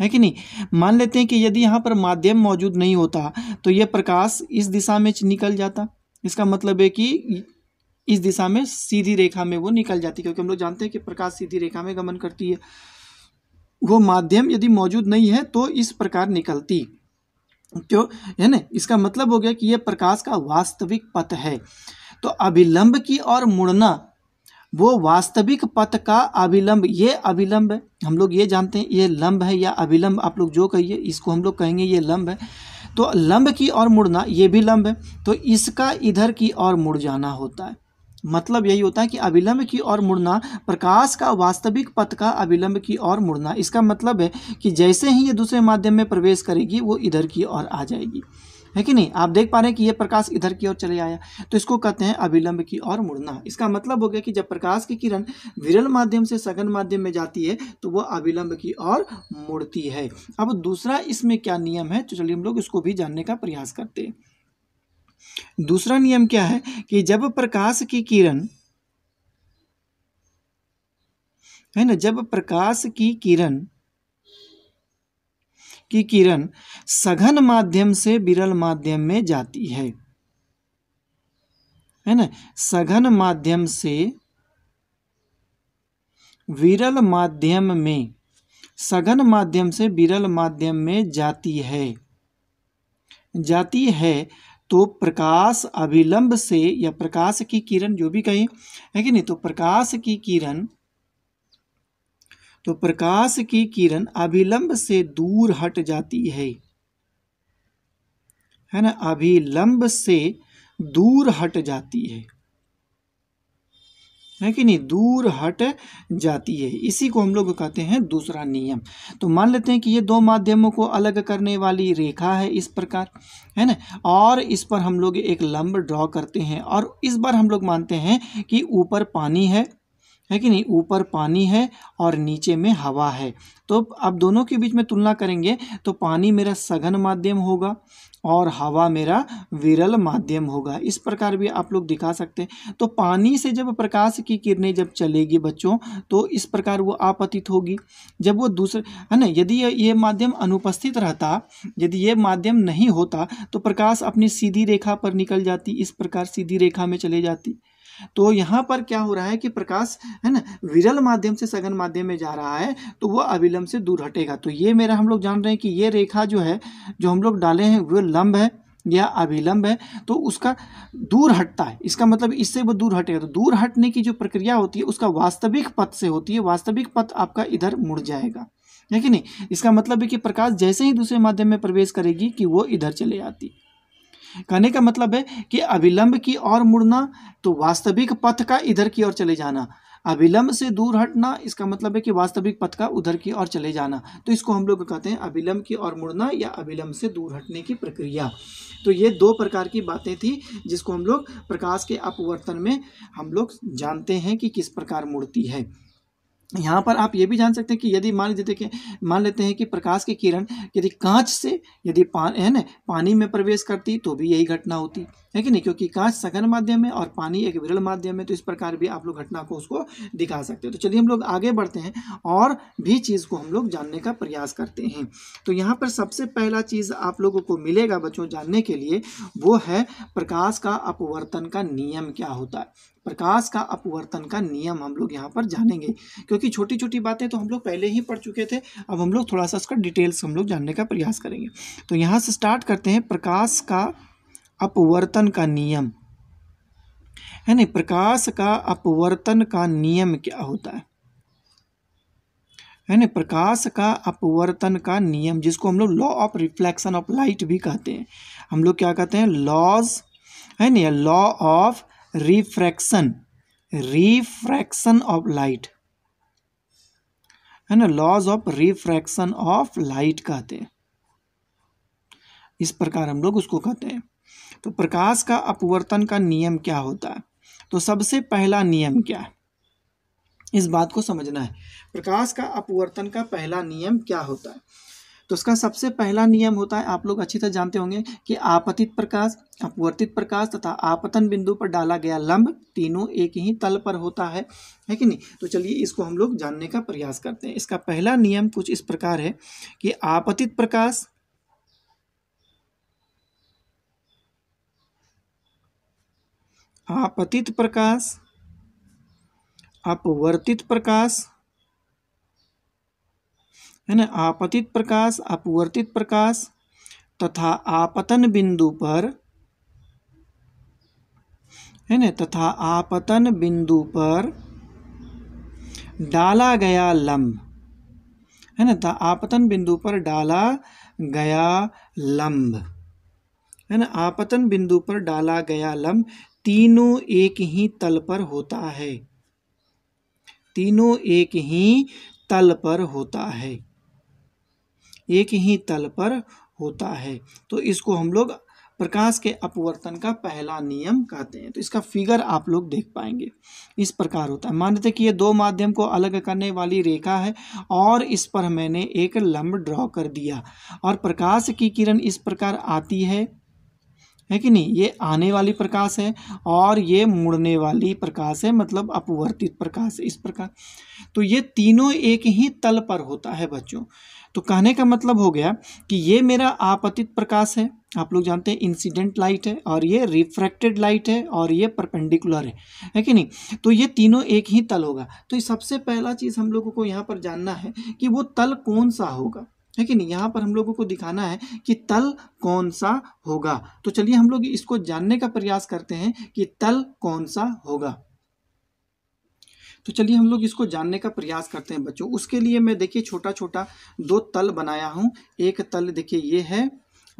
है कि नहीं मान लेते हैं कि यदि यहाँ पर माध्यम मौजूद नहीं होता तो यह प्रकाश इस दिशा में निकल जाता इसका मतलब है कि इस दिशा में सीधी रेखा में वो निकल जाती क्योंकि हम लोग जानते हैं कि प्रकाश सीधी रेखा में गमन करती है वो माध्यम यदि मौजूद नहीं है तो इस प्रकार निकलती क्यों तो, है ना इसका मतलब हो गया कि यह प्रकाश का वास्तविक पथ है तो अभिलंब की ओर मुड़ना वो वास्तविक पथ का अभिलंब ये अभिलंब है हम लोग ये जानते हैं ये लंब है या अभिलंब आप लोग जो कहिए इसको हम लोग कहेंगे ये लंब है तो लंब की ओर मुड़ना ये भी लंब है तो इसका इधर की ओर मुड़ जाना होता है मतलब यही होता है कि अभिलंब की ओर मुड़ना प्रकाश का वास्तविक पथ का अभिलंब की ओर मुड़ना इसका मतलब है कि जैसे ही ये दूसरे माध्यम में प्रवेश करेगी वो इधर की ओर आ जाएगी है कि नहीं आप देख पा रहे हैं कि यह प्रकाश इधर की ओर चले आया तो इसको कहते हैं अभिलंब की ओर मुड़ना इसका मतलब हो गया कि जब प्रकाश की किरण विरल माध्यम से सघन माध्यम में जाती है तो वह अभिलंब की ओर मुड़ती है अब दूसरा इसमें क्या नियम है तो चलिए हम लोग इसको भी जानने का प्रयास करते हैं दूसरा नियम क्या है कि जब प्रकाश की किरण है ना जब प्रकाश की किरण की किरण सघन माध्यम से विरल माध्यम में जाती है है ना सघन माध्यम से विरल माध्यम में सघन माध्यम से विरल माध्यम में जाती है जाती है तो प्रकाश अभिलंब से या प्रकाश की किरण जो भी कहें है कि नहीं तो प्रकाश की किरण तो प्रकाश की किरण अभिलंब से दूर हट जाती है है ना अभिलंब से दूर हट जाती है है कि नहीं दूर हट जाती है इसी को हम लोग कहते हैं दूसरा नियम तो मान लेते हैं कि ये दो माध्यमों को अलग करने वाली रेखा है इस प्रकार है ना और इस पर हम लोग एक लंब ड्रॉ करते हैं और इस बार हम लोग मानते हैं कि ऊपर पानी है है कि नहीं ऊपर पानी है और नीचे में हवा है तो अब दोनों के बीच में तुलना करेंगे तो पानी मेरा सघन माध्यम होगा और हवा मेरा विरल माध्यम होगा इस प्रकार भी आप लोग दिखा सकते हैं तो पानी से जब प्रकाश की किरणें जब चलेगी बच्चों तो इस प्रकार वो आपतित होगी जब वो दूसरे है ना यदि ये माध्यम अनुपस्थित रहता यदि ये माध्यम नहीं होता तो प्रकाश अपनी सीधी रेखा पर निकल जाती इस प्रकार सीधी रेखा में चले जाती तो यहाँ पर क्या हो रहा है कि प्रकाश है ना विरल माध्यम से सघन माध्यम में जा रहा है तो वह अविलंब से दूर हटेगा तो ये मेरा हम लोग जान रहे हैं कि ये रेखा जो है जो हम लोग डाले हैं वो लंब है या अभिलंब है तो उसका दूर हटता है इसका मतलब इससे वो दूर हटेगा तो दूर हटने की जो प्रक्रिया होती है उसका वास्तविक पथ से होती है वास्तविक पथ आपका इधर मुड़ जाएगा है कि नहीं इसका मतलब है कि प्रकाश जैसे ही दूसरे माध्यम में प्रवेश करेगी कि वो इधर चले आती कहने का मतलब है कि अविलंब की ओर मुड़ना तो वास्तविक पथ का इधर की ओर चले जाना अविलंब से दूर हटना इसका मतलब है कि वास्तविक पथ का उधर की ओर चले जाना तो इसको हम लोग कहते हैं अविलंब की ओर मुड़ना या अविलंब से दूर हटने की प्रक्रिया तो ये दो प्रकार की बातें थी जिसको हम लोग प्रकाश के अपवर्तन में हम लोग जानते हैं कि किस प्रकार मुड़ती है यहाँ पर आप ये भी जान सकते हैं कि यदि मान लेते कि मान लेते हैं कि प्रकाश की किरण यदि कांच से यदि पा है ना पानी में प्रवेश करती तो भी यही घटना होती है कि नहीं क्योंकि कांच सघन माध्यम है और पानी एक विरल माध्यम है तो इस प्रकार भी आप लोग घटना को उसको दिखा सकते हैं तो चलिए हम लोग आगे बढ़ते हैं और भी चीज़ को हम लोग जानने का प्रयास करते हैं तो यहाँ पर सबसे पहला चीज़ आप लोगों को मिलेगा बच्चों जानने के लिए वो है प्रकाश का अपवर्तन का नियम क्या होता है प्रकाश का अपवर्तन का नियम हम लोग यहाँ पर जानेंगे क्योंकि छोटी छोटी बातें तो हम लोग पहले ही पढ़ चुके थे अब हम लोग थोड़ा सा उसका डिटेल्स हम लोग जानने का प्रयास करेंगे तो यहाँ से स्टार्ट करते हैं प्रकाश का अपवर्तन का नियम है नहीं प्रकाश का अपवर्तन का नियम क्या होता है है ना प्रकाश का अपवर्तन का नियम जिसको हम लोग law of reflection of light भी कहते हैं हम लोग क्या कहते हैं लॉज है ना law of refraction refraction of light है ना laws of refraction of light कहते हैं इस प्रकार हम लोग उसको कहते हैं तो प्रकाश का अपवर्तन का नियम क्या होता है तो सबसे पहला नियम क्या है इस बात को समझना है प्रकाश का अपवर्तन का पहला नियम क्या होता है तो उसका सबसे पहला नियम होता है आप लोग अच्छी तरह जानते होंगे कि आपतित प्रकाश अपवर्तित प्रकाश तथा आपतन बिंदु पर डाला गया लंब तीनों एक ही तल पर होता है है कि नहीं तो चलिए इसको हम लोग जानने का प्रयास करते हैं इसका पहला नियम कुछ इस प्रकार है कि आपतित प्रकाश आपतित प्रकाश अपवर्तित प्रकाश है ना आपतित प्रकाश अपवर्तित प्रकाश तथा आपतन बिंदु पर है ना तथा आपतन बिंदु पर डाला गया लंब है ना तथा आपतन बिंदु पर डाला गया लंब है ना आपतन बिंदु पर डाला गया लंब तीनों एक ही तल पर होता है तीनों एक ही तल पर होता है एक ही तल पर होता है तो इसको हम लोग प्रकाश के अपवर्तन का पहला नियम कहते हैं तो इसका फिगर आप लोग देख पाएंगे इस प्रकार होता है मानते कि ये दो माध्यम को अलग करने वाली रेखा है और इस पर मैंने एक लंब ड्रॉ कर दिया और प्रकाश की किरण इस प्रकार आती है है कि नहीं ये आने वाली प्रकाश है और ये मुड़ने वाली प्रकाश है मतलब अपवर्तित प्रकाश इस प्रकार तो ये तीनों एक ही तल पर होता है बच्चों तो कहने का मतलब हो गया कि ये मेरा आपतित प्रकाश है आप लोग जानते हैं इंसिडेंट लाइट है और ये रिफ्रैक्टेड लाइट है और ये परपेंडिकुलर है है कि नहीं तो ये तीनों एक ही तल होगा तो सबसे पहला चीज़ हम लोगों को यहाँ पर जानना है कि वो तल कौन सा होगा है कि नहीं यहाँ पर हम लोगों को दिखाना है कि तल कौन सा होगा तो चलिए हम लोग इसको जानने का प्रयास करते हैं कि तल कौन सा होगा तो चलिए हम लोग इसको जानने का प्रयास करते हैं बच्चों उसके लिए मैं देखिए छोटा छोटा दो तल बनाया हूँ एक तल देखिए ये है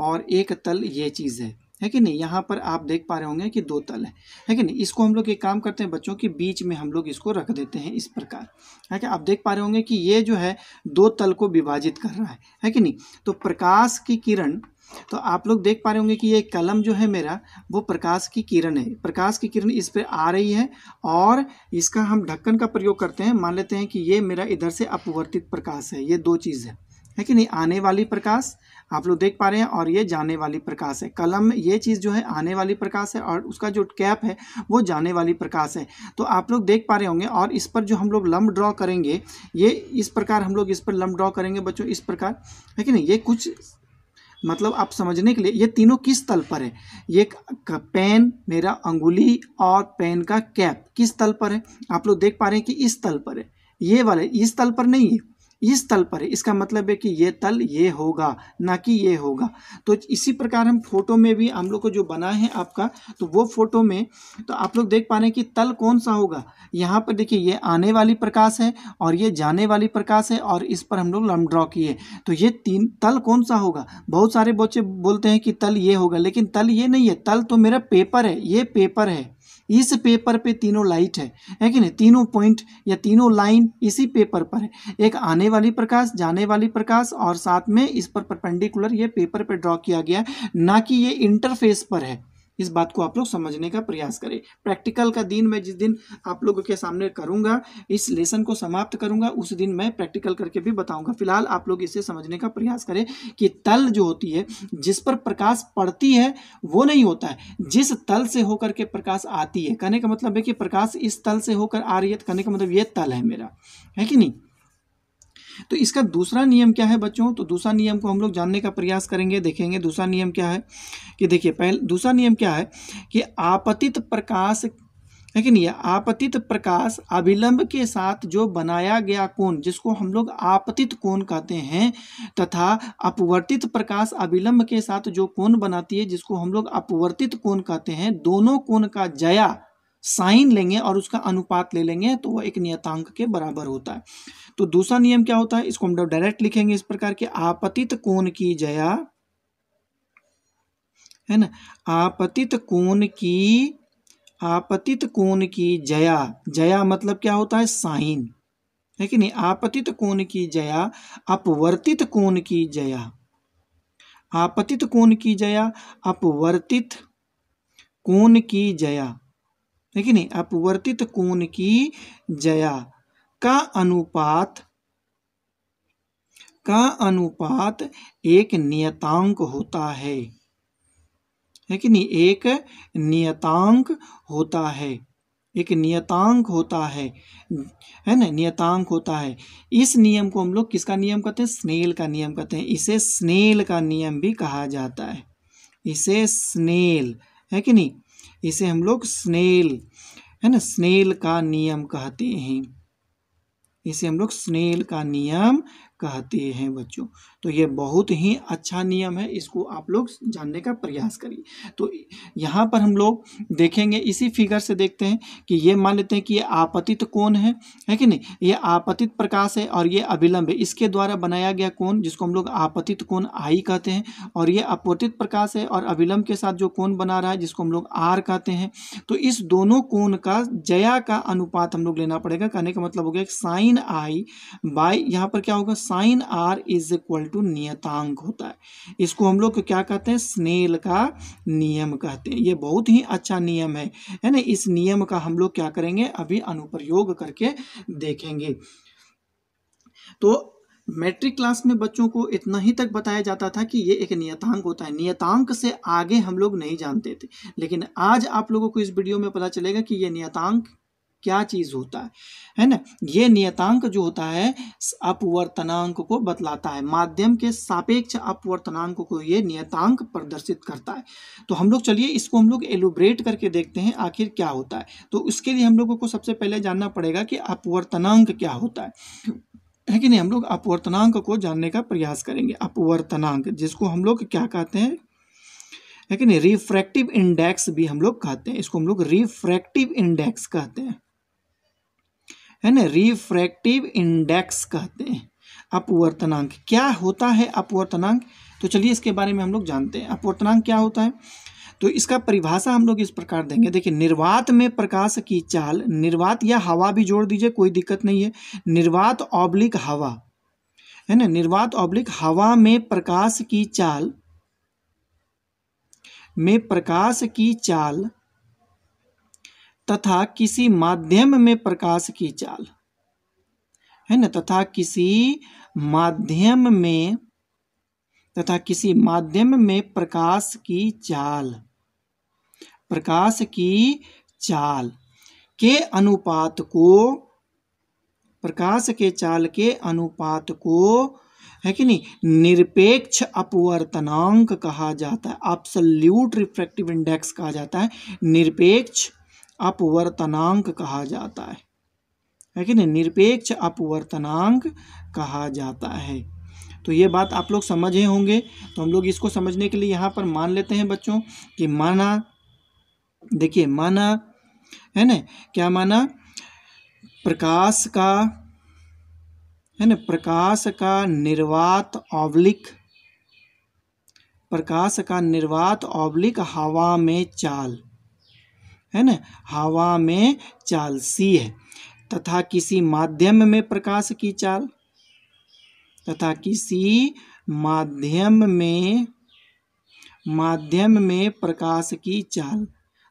और एक तल ये चीज़ है है कि नहीं यहाँ पर आप देख पा रहे होंगे कि दो तल है है कि नहीं इसको हम लोग एक काम करते हैं बच्चों के बीच में हम लोग इसको रख देते हैं इस प्रकार है कि आप देख पा रहे होंगे कि ये जो है दो तल को विभाजित कर रहा है है कि नहीं तो प्रकाश की किरण तो आप लोग देख पा रहे होंगे कि ये कलम जो है मेरा वो प्रकाश की किरण है प्रकाश की किरण इस पर आ रही है और इसका हम ढक्कन का प्रयोग करते हैं मान लेते हैं कि ये मेरा इधर से अपवर्तित प्रकाश है ये दो चीज़ है है कि नहीं आने वाली प्रकाश आप लोग देख पा रहे हैं और ये जाने वाली प्रकाश है कलम ये चीज़ जो है आने वाली प्रकाश है और उसका जो कैप है वो जाने वाली प्रकाश है तो आप लोग देख पा रहे होंगे और इस पर जो हम लोग लम्ब ड्रॉ करेंगे ये इस प्रकार हम लोग इस पर लम्ब ड्रॉ करेंगे बच्चों इस प्रकार है कि नहीं ये कुछ मतलब आप समझने के लिए ये तीनों किस तल पर है ये पेन मेरा अंगुली और पेन का कैप किस तल पर है आप लोग देख पा रहे हैं कि इस तल पर है ये वाले इस तल पर नहीं है इस तल पर इसका मतलब है कि ये तल ये होगा ना कि ये होगा तो इसी प्रकार हम फोटो में भी हम लोग को जो बना है आपका तो वो फोटो में तो आप लोग देख पा रहे हैं कि तल कौन सा होगा यहाँ पर देखिए ये आने वाली प्रकाश है और ये जाने वाली प्रकाश है और इस पर हम लोग लम ड्रॉ किए तो ये तीन तल कौन सा होगा बहुत सारे बच्चे बोलते हैं कि तल ये होगा लेकिन तल ये नहीं है तल तो मेरा पेपर है ये पेपर है इस पेपर पे तीनों लाइट है है कि नहीं तीनों पॉइंट या तीनों लाइन इसी पेपर पर है एक आने वाली प्रकाश जाने वाली प्रकाश और साथ में इस पर परपेंडिकुलर ये पेपर पे ड्रॉ किया गया ना कि ये इंटरफेस पर है इस बात को आप लोग समझने का प्रयास करें प्रैक्टिकल का दिन मैं जिस दिन आप लोगों के सामने करूंगा इस लेसन को समाप्त करूंगा उस दिन मैं प्रैक्टिकल करके भी बताऊंगा फिलहाल आप लोग इसे समझने का प्रयास करें कि तल जो होती है जिस पर प्रकाश पड़ती है वो नहीं होता है जिस तल से होकर के प्रकाश आती है कहने का मतलब है कि प्रकाश इस तल से होकर आ रही है तो कहने का मतलब ये तल है मेरा है कि नहीं तो इसका दूसरा नियम क्या है बच्चों तो दूसरा नियम को हम लोग जानने का प्रयास करेंगे देखेंगे दूसरा नियम क्या है कि देखिए पहले दूसरा नियम क्या है कि आपतित प्रकाश है कि नहीं आपतित प्रकाश अभिलंब के साथ जो बनाया गया कोण जिसको हम लोग आपतित कोण कहते हैं तथा अपवर्तित प्रकाश अभिलंब के साथ जो कोण बनाती है जिसको हम लोग अपवर्तित कोण कहते हैं दोनों कोण का जया साइन लेंगे और उसका अनुपात ले लेंगे तो वह एक नियतांक के बराबर होता है तो दूसरा नियम क्या होता है इसको हम डायरेक्ट लिखेंगे इस प्रकार के आपतित कोण की जया है ना आपतित कोण की आपतित कोण की जया जया मतलब क्या होता है साइन है कि नहीं आपतित कोण की जया अपवर्तित कोण की जया आपतित कोण की जया अपवर्तित कोण की जया है नहीं अपवर्तित कोण की जया का अनुपात का अनुपात एक नियतांक होता है है कि नहीं एक नियतांक होता है एक नियतांक होता है है ना नियतांक होता है इस नियम को हम लोग किसका नियम कहते हैं स्नेल का नियम कहते हैं इसे स्नेल का नियम भी कहा जाता है इसे स्नेल है कि नहीं इसे हम लोग स्नेल है ना स्नेल का नियम कहते हैं इसे हम लोग स्नेल का नियम कहते हैं बच्चों तो ये बहुत ही अच्छा नियम है इसको आप लोग जानने का प्रयास करिए तो यहाँ पर हम लोग देखेंगे इसी फिगर से देखते हैं कि ये मान लेते हैं कि ये आपतित कौन है है कि नहीं ये आपतित प्रकाश है और ये अभिलंब है इसके द्वारा बनाया गया कोण जिसको हम लोग आपतित कोण आई कहते हैं और ये अपतित प्रकाश है और अभिलंब के साथ जो कोण बना रहा है जिसको हम लोग आर कहते हैं तो इस दोनों कोण का जया का अनुपात हम लोग लेना पड़ेगा कहने का मतलब हो गया साइन आई बाई यहाँ पर क्या होगा sine R is equal to नियतांक होता है इसको हम लोग क्या कहते हैं स्नेल का नियम कहते हैं ये बहुत ही अच्छा नियम है है ना इस नियम का हम लोग क्या करेंगे अभी अनुप्रयोग करके देखेंगे तो मैट्रिक क्लास में बच्चों को इतना ही तक बताया जाता था कि ये एक नियतांक होता है नियतांक से आगे हम लोग नहीं जानते थे लेकिन आज आप लोगों को इस वीडियो में पता चलेगा कि ये नियतांक क्या चीज़ होता है है ना ये नियतांक जो होता है अपवर्तनांक को बतलाता है माध्यम के सापेक्ष अपवर्तनांक को ये नियतांक प्रदर्शित करता है तो हम लोग चलिए इसको हम लोग एलुब्रेट करके देखते हैं आखिर क्या होता है तो उसके लिए हम लोगों को सबसे पहले जानना पड़ेगा कि अपवर्तनांक क्या होता है है कि नहीं हम लोग अपवर्तनांक को जानने का प्रयास करेंगे अपवर्तनांक जिसको हम लोग क्या कहते हैं है कि नहीं रिफ्रैक्टिव इंडेक्स भी हम लोग कहते हैं इसको हम लोग रिफ्रैक्टिव इंडेक्स कहते हैं है ना रिफ्रैक्टिव इंडेक्स कहते हैं अपवर्तनांक क्या होता है अपवर्तनांक तो चलिए इसके बारे में हम लोग जानते हैं अपवर्तनांक क्या होता है तो इसका परिभाषा हम लोग इस प्रकार देंगे देखिए निर्वात में प्रकाश की चाल निर्वात या हवा भी जोड़ दीजिए कोई दिक्कत नहीं है निर्वात ऑब्लिक हवा है ना निर्वात ऑब्लिक हवा में प्रकाश की चाल में प्रकाश की चाल तथा किसी माध्यम में प्रकाश की चाल है ना तथा किसी माध्यम में तथा किसी माध्यम में प्रकाश की चाल प्रकाश की चाल के अनुपात को प्रकाश के चाल के अनुपात को है कि नहीं निरपेक्ष अपवर्तनांक कहा जाता है अपसल्यूट रिफ्रैक्टिव इंडेक्स कहा जाता है निरपेक्ष अपवर्तनांक कहा जाता है है कि नहीं निरपेक्ष अपवर्तनांक कहा जाता है तो ये बात आप लोग समझे होंगे तो हम लोग इसको समझने के लिए यहाँ पर मान लेते हैं बच्चों कि माना देखिए माना है ना क्या माना प्रकाश का है ना प्रकाश का निर्वात ऑब्लिक प्रकाश का निर्वात ऑब्लिक हवा में चाल है ना हवा में चाल सी है तथा किसी माध्यम में प्रकाश की चाल तथा किसी माध्यम में माध्यम में प्रकाश की चाल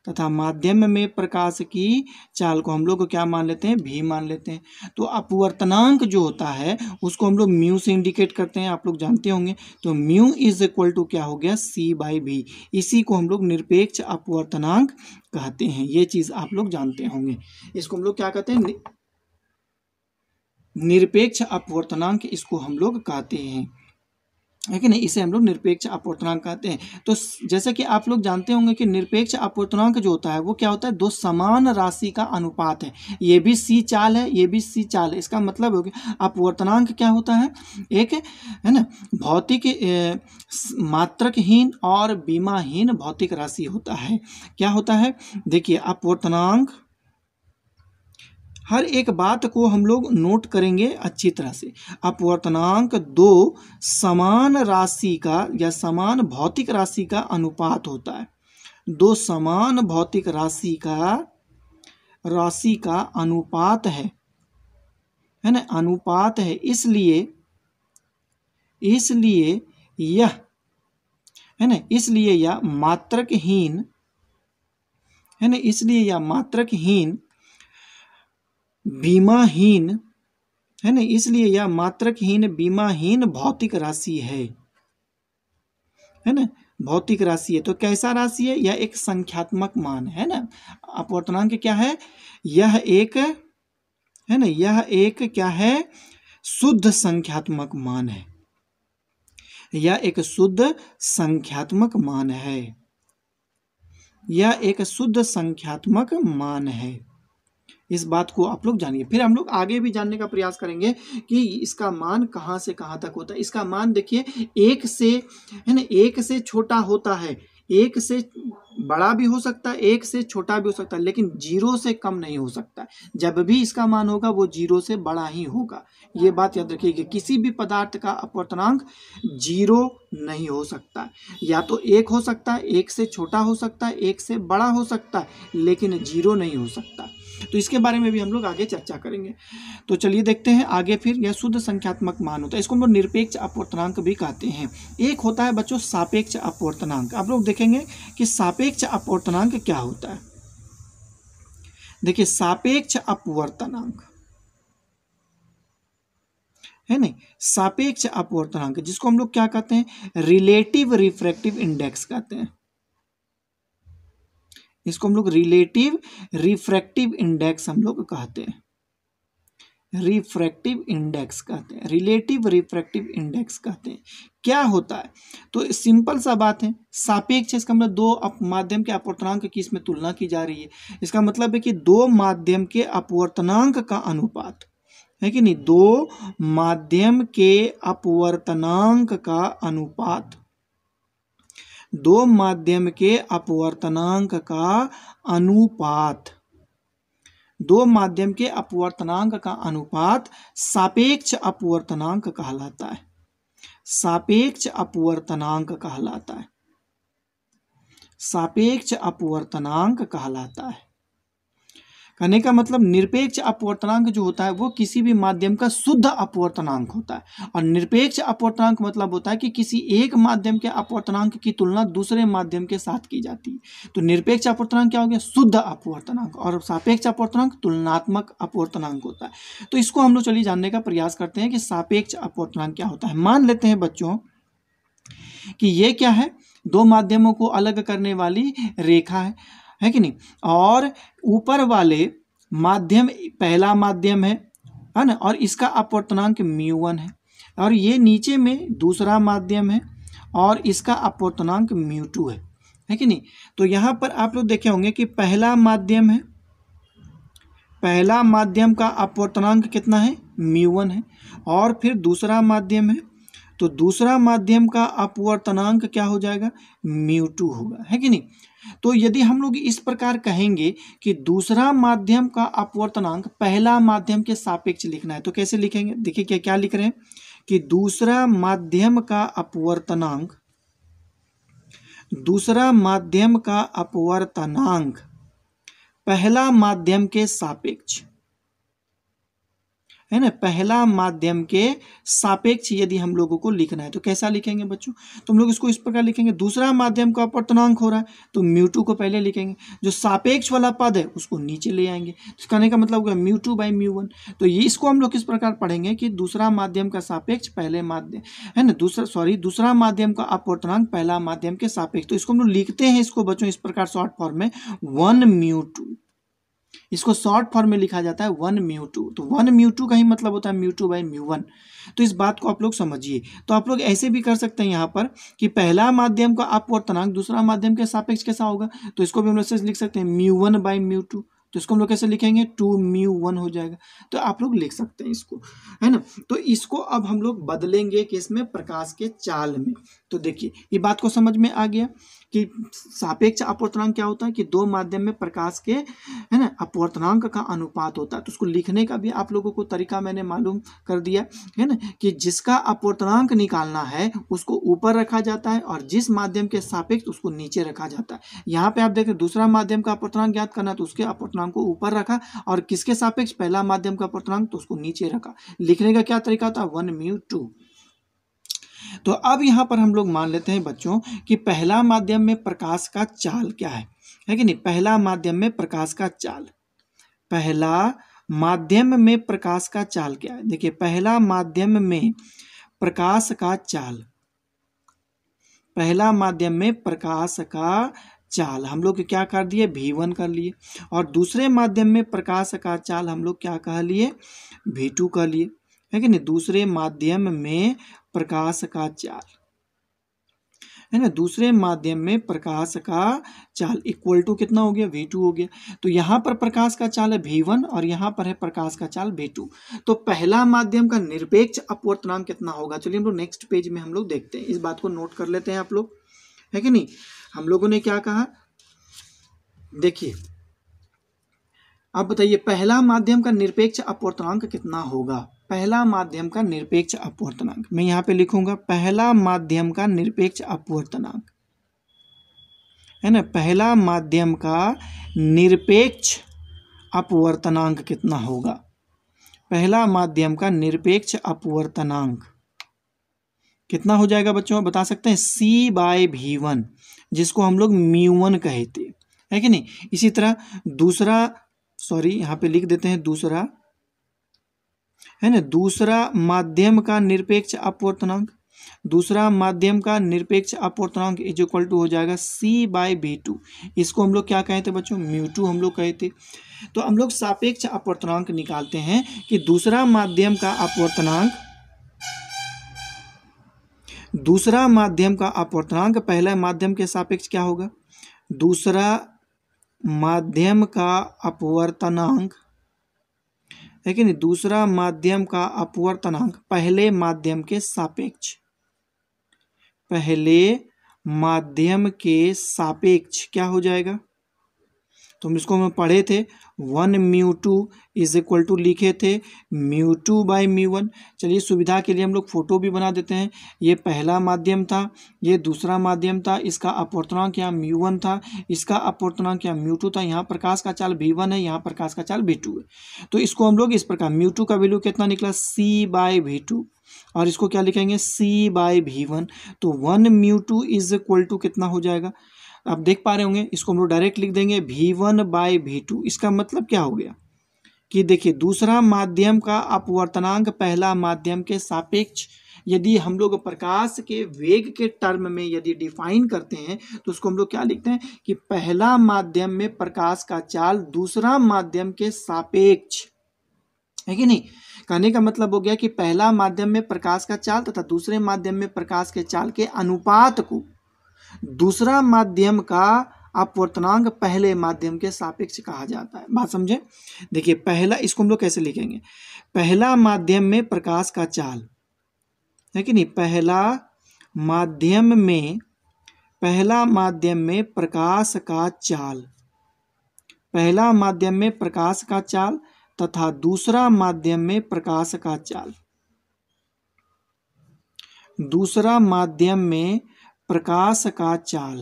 तथा माध्यम में प्रकाश की चाल को हम लोग क्या मान लेते हैं भी मान लेते हैं तो अपवर्तनांक जो होता है उसको हम लोग म्यू से इंडिकेट करते हैं आप लोग जानते होंगे तो म्यू इज इक्वल टू क्या हो गया सी बाई भी इसी को हम लोग निरपेक्ष अपवर्तनांक कहते हैं ये चीज़ आप लोग जानते होंगे इसको हम लोग क्या कहते हैं निरपेक्ष अपवर्तनांक इसको हम लोग कहते हैं है कि नहीं इसे हम लोग निरपेक्ष अपवर्तनांक कहते हैं तो जैसे कि आप लोग जानते होंगे कि निरपेक्ष अपवर्तनांक जो होता है वो क्या होता है दो समान राशि का अनुपात है ये भी सी चाल है ये भी सी चाल है इसका मतलब हो गया अपवर्तनांक क्या होता है एक है ना भौतिक मात्रकहीन और बीमाहीन भौतिक राशि होता है क्या होता है देखिए अपवर्तनांक हर एक बात को हम लोग नोट करेंगे अच्छी तरह से अपवर्तनांक दो समान राशि का या समान भौतिक राशि का अनुपात होता है दो समान भौतिक राशि का राशि का अनुपात है है ना अनुपात है इसलिए इसलिए यह है ना इसलिए यह मात्रकहीन है ना इसलिए यह मात्रकहीन बीमाहीन है ना इसलिए यह मात्रकहीन बीमाहीन भौतिक राशि है है ना भौतिक राशि है तो कैसा राशि है यह एक संख्यात्मक मान है ना अपवर्तनांक क्या है यह एक है ना यह एक क्या है शुद्ध संख्यात्मक मान है यह एक शुद्ध संख्यात्मक मान है यह एक शुद्ध संख्यात्मक मान है इस बात को आप लोग जानिए फिर हम लोग आगे भी जानने का प्रयास करेंगे कि इसका मान कहाँ से कहाँ तक होता है इसका मान देखिए एक से है ना एक से छोटा होता है एक से बड़ा भी हो सकता है एक से छोटा भी हो सकता है लेकिन जीरो से कम नहीं हो सकता जब भी इसका मान होगा वो जीरो से बड़ा ही होगा ये बात याद रखिए कि किसी भी पदार्थ का अपवर्तनांक जीरो नहीं हो सकता या तो एक हो सकता है एक से छोटा हो सकता है एक से बड़ा हो सकता है लेकिन जीरो नहीं हो सकता तो इसके बारे में भी हम लोग आगे चर्चा करेंगे तो चलिए देखते हैं आगे फिर यह शुद्ध संख्यात्मक मान होता है इसको हम लोग निरपेक्ष अपवर्तनांक भी कहते हैं एक होता है बच्चों सापेक्ष अपवर्तनांक आप लोग देखेंगे कि सापेक्ष अपवर्तनांक क्या होता है देखिए सापेक्ष अपवर्तनांक है नहीं सापेक्ष अपवर्तनांक जिसको हम लोग क्या कहते हैं रिलेटिव रिफ्रैक्टिव इंडेक्स कहते हैं इसको हम लोग रिलेटिव रिफ्रैक्टिव इंडेक्स हम लोग कहते हैं रिफ्रैक्टिव इंडेक्स कहते हैं रिलेटिव रिफ्रैक्टिव इंडेक्स कहते हैं क्या होता है तो सिंपल सा बात है सापेक्ष इसका मतलब दो माध्यम के अपवर्तनांक की इसमें तुलना की जा रही है इसका मतलब है कि दो माध्यम के अपवर्तनांक का अनुपात है कि नहीं दो माध्यम के अपवर्तनांक का अनुपात दो माध्यम के अपवर्तनांक का अनुपात दो माध्यम के अपवर्तनांक का अनुपात सापेक्ष अपवर्तनांक कहलाता है सापेक्ष अपवर्तनांक कहलाता है सापेक्ष अपवर्तनांक कहलाता है कहने का मतलब निरपेक्ष अपवर्तनांक जो होता है वो किसी भी माध्यम का शुद्ध अपवर्तनांक होता है और निरपेक्ष अपवर्तनांक मतलब होता है कि किसी एक माध्यम के अपवर्तनांक की तुलना दूसरे माध्यम के साथ की जाती है तो निरपेक्ष अपवर्तनांक क्या हो गया शुद्ध अपवर्तनांक और सापेक्ष अपवर्तनांक तुलनात्मक अपवर्तनांक होता है तो इसको हम लोग चलिए जानने का प्रयास करते हैं कि सापेक्ष अपवर्तनांक क्या होता है मान लेते हैं बच्चों कि ये क्या है दो माध्यमों को अलग करने वाली रेखा है है कि नहीं और ऊपर वाले माध्यम पहला माध्यम है है ना और इसका अपवर्तनांक म्यू वन है और ये नीचे में दूसरा माध्यम है और इसका अपवर्तनांक म्यू टू है है कि नहीं तो यहाँ पर आप लोग देखे होंगे कि पहला माध्यम है पहला माध्यम का अपवर्तनांक कितना है म्यू वन है और फिर दूसरा माध्यम है तो दूसरा माध्यम का अपवर्तनांक क्या हो जाएगा म्यू टू होगा है कि नहीं तो यदि हम लोग इस प्रकार कहेंगे कि दूसरा माध्यम का अपवर्तनांक पहला माध्यम के सापेक्ष लिखना है तो कैसे लिखेंगे देखिए क्या क्या लिख रहे हैं कि दूसरा माध्यम का अपवर्तनांक दूसरा माध्यम का अपवर्तनांक पहला माध्यम के सापेक्ष है ना पहला माध्यम के सापेक्ष यदि हम लोगों को लिखना है तो कैसा लिखेंगे बच्चों तो हम लोग इसको इस प्रकार लिखेंगे दूसरा माध्यम का अपर्तनांक हो रहा है तो म्यूटू को पहले लिखेंगे जो सापेक्ष वाला पद है उसको नीचे ले आएंगे तो कहने का मतलब होगा mu two by mu one तो ये इसको हम लोग किस प्रकार पढ़ेंगे कि दूसरा माध्यम का सापेक्ष पहले माध्यम है ना दूसरा सॉरी दूसरा माध्यम का अपवर्तनांक पहला माध्यम के सापेक्ष तो इसको हम लोग लिखते हैं इसको बच्चों इस प्रकार शॉर्ट फॉर्म में वन म्यू टू इसको शॉर्ट फॉर्म में लिखा जाता है वन म्यू टू तो वन म्यू टू का ही मतलब होता है mu two by mu one तो इस बात को आप लोग समझिए तो आप लोग ऐसे भी कर सकते हैं यहाँ पर कि पहला माध्यम का अपवर्तनांक दूसरा माध्यम के सापेक्ष कैसा होगा तो इसको भी हम लोग लिख सकते हैं mu one by mu two तो इसको हम लोग कैसे लिखेंगे टू म्यू वन हो जाएगा तो आप लोग लिख सकते हैं इसको है ना तो इसको अब हम लोग बदलेंगे कि इसमें प्रकाश के चाल में तो देखिए ये बात को समझ में आ गया कि सापेक्ष अपवर्तनांक क्या होता है कि दो माध्यम में प्रकाश के है ना अपवर्तनांक का अनुपात होता है तो उसको लिखने का भी आप लोगों को तरीका मैंने मालूम कर दिया है ना कि जिसका अपवर्तनांक निकालना है उसको ऊपर रखा जाता है और जिस माध्यम के सापेक्ष उसको नीचे रखा जाता है यहाँ पे आप देखें दूसरा माध्यम का अपवर्तनांक ज्ञात करना तो उसके अपवर्तनांक को ऊपर रखा और किसके सापेक्ष पहला माध्यम का अपवर्तनांक तो उसको नीचे रखा लिखने का क्या तरीका था वन म्यू टू तो अब यहाँ पर हम लोग मान लेते हैं बच्चों कि पहला माध्यम में प्रकाश का चाल क्या है है कि नहीं पहला माध्यम में प्रकाश का चाल पहला माध्यम में प्रकाश का चाल क्या है देखिए पहला माध्यम में प्रकाश का चाल पहला माध्यम में प्रकाश का चाल हम लोग क्या कर दिए भी वन कर लिए और दूसरे माध्यम में प्रकाश का चाल हम लोग क्या कह लिए भी टू कर लिए है कि नहीं दूसरे माध्यम में प्रकाश का चाल है ना दूसरे माध्यम में प्रकाश का चाल इक्वल टू कितना हो गया वी टू हो गया तो यहाँ पर प्रकाश का चाल है वी वन और यहाँ पर है प्रकाश का चाल वी टू तो पहला माध्यम का निरपेक्ष अपवर्तनांक कितना होगा चलिए हम लोग नेक्स्ट पेज में हम लोग देखते हैं इस बात को नोट कर लेते हैं आप लोग है कि नहीं हम लोगों ने क्या कहा देखिए अब बताइए पहला माध्यम का निरपेक्ष अपवर्तनांक कितना होगा पहला माध्यम का निरपेक्ष अपवर्तनांक मैं यहां पे लिखूंगा पहला माध्यम का निरपेक्ष अपवर्तनांक है ना पहला माध्यम का निरपेक्ष अपवर्तनांक कितना होगा पहला माध्यम का निरपेक्ष अपवर्तनांक कितना हो जाएगा बच्चों बता सकते हैं सी बाय भी वन जिसको हम लोग म्यूवन कहते है कि नहीं इसी तरह दूसरा सॉरी यहाँ पे लिख देते हैं दूसरा है ना दूसरा माध्यम का निरपेक्ष अपवर्तनांक दूसरा माध्यम का निरपेक्ष अपवर्तनांक इज इक्वल टू हो जाएगा सी बाई बी टू इसको हम लोग क्या कहे थे बच्चों म्यू टू हम लोग कहे थे तो हम लोग सापेक्ष अपवर्तनांक निकालते हैं कि दूसरा माध्यम का अपवर्तनांक दूसरा माध्यम का अपवर्तनांक पहला माध्यम के सापेक्ष क्या होगा दूसरा माध्यम का अपवर्तनांक है कि नहीं दूसरा माध्यम का अपवर्तनांक पहले माध्यम के सापेक्ष पहले माध्यम के सापेक्ष क्या हो जाएगा तो हम इसको हम पढ़े थे one mu two is equal to लिखे थे mu two by mu one चलिए सुविधा के लिए हम लोग फ़ोटो भी बना देते हैं ये पहला माध्यम था ये दूसरा माध्यम था इसका अपवर्तनांक यहाँ म्यू वन था इसका अपवर्तनांक यहाँ म्यू टू था यहाँ प्रकाश का चाल वी वन है यहाँ प्रकाश का चाल वी टू है तो इसको हम लोग इस प्रकार म्यू टू का वैल्यू कितना निकला सी बाई वी टू और इसको क्या लिखेंगे सी बाई वी वन तो one mu two is equal to कितना हो जाएगा आप देख पा रहे होंगे इसको हम लोग डायरेक्ट लिख देंगे भी वन बाय भी टू इसका मतलब क्या हो गया कि देखिए दूसरा माध्यम का अपवर्तनांक पहला माध्यम के सापेक्ष यदि हम लोग प्रकाश के वेग के टर्म में यदि डिफाइन करते हैं तो उसको हम लोग क्या लिखते हैं कि पहला माध्यम में प्रकाश का चाल दूसरा माध्यम के सापेक्ष है कि नहीं कहने का मतलब हो गया कि पहला माध्यम में प्रकाश का चाल तथा दूसरे माध्यम में प्रकाश के चाल के अनुपात को दूसरा माध्यम का अपवर्तनांक पहले माध्यम के सापेक्ष कहा जाता है बात समझे देखिए पहला इसको हम लोग कैसे लिखेंगे पहला माध्यम में प्रकाश का चाल है कि नहीं पहला माध्यम में पहला माध्यम में प्रकाश का चाल पहला माध्यम में प्रकाश का चाल तथा दूसरा माध्यम में प्रकाश का चाल दूसरा माध्यम में प्रकाश का चाल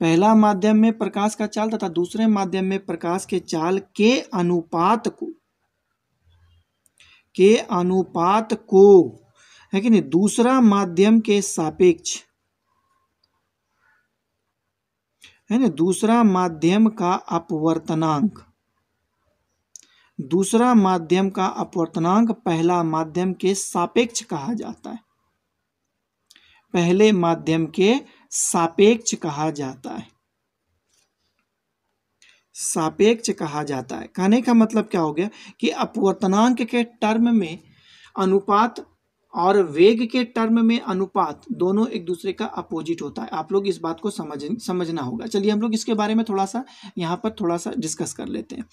पहला माध्यम में प्रकाश का चाल तथा दूसरे माध्यम में प्रकाश के चाल के अनुपात को के अनुपात को है कि नहीं दूसरा माध्यम के सापेक्ष है ना दूसरा माध्यम का अपवर्तनांक दूसरा माध्यम का अपवर्तनांक पहला माध्यम के सापेक्ष कहा जाता है पहले माध्यम के सापेक्ष कहा जाता है सापेक्ष कहा जाता है कहने का मतलब क्या हो गया कि अपवर्तनांक के टर्म में अनुपात और वेग के टर्म में अनुपात दोनों एक दूसरे का अपोजिट होता है आप लोग इस बात को समझ समझना होगा चलिए हम लोग इसके बारे में थोड़ा सा यहाँ पर थोड़ा सा डिस्कस कर लेते हैं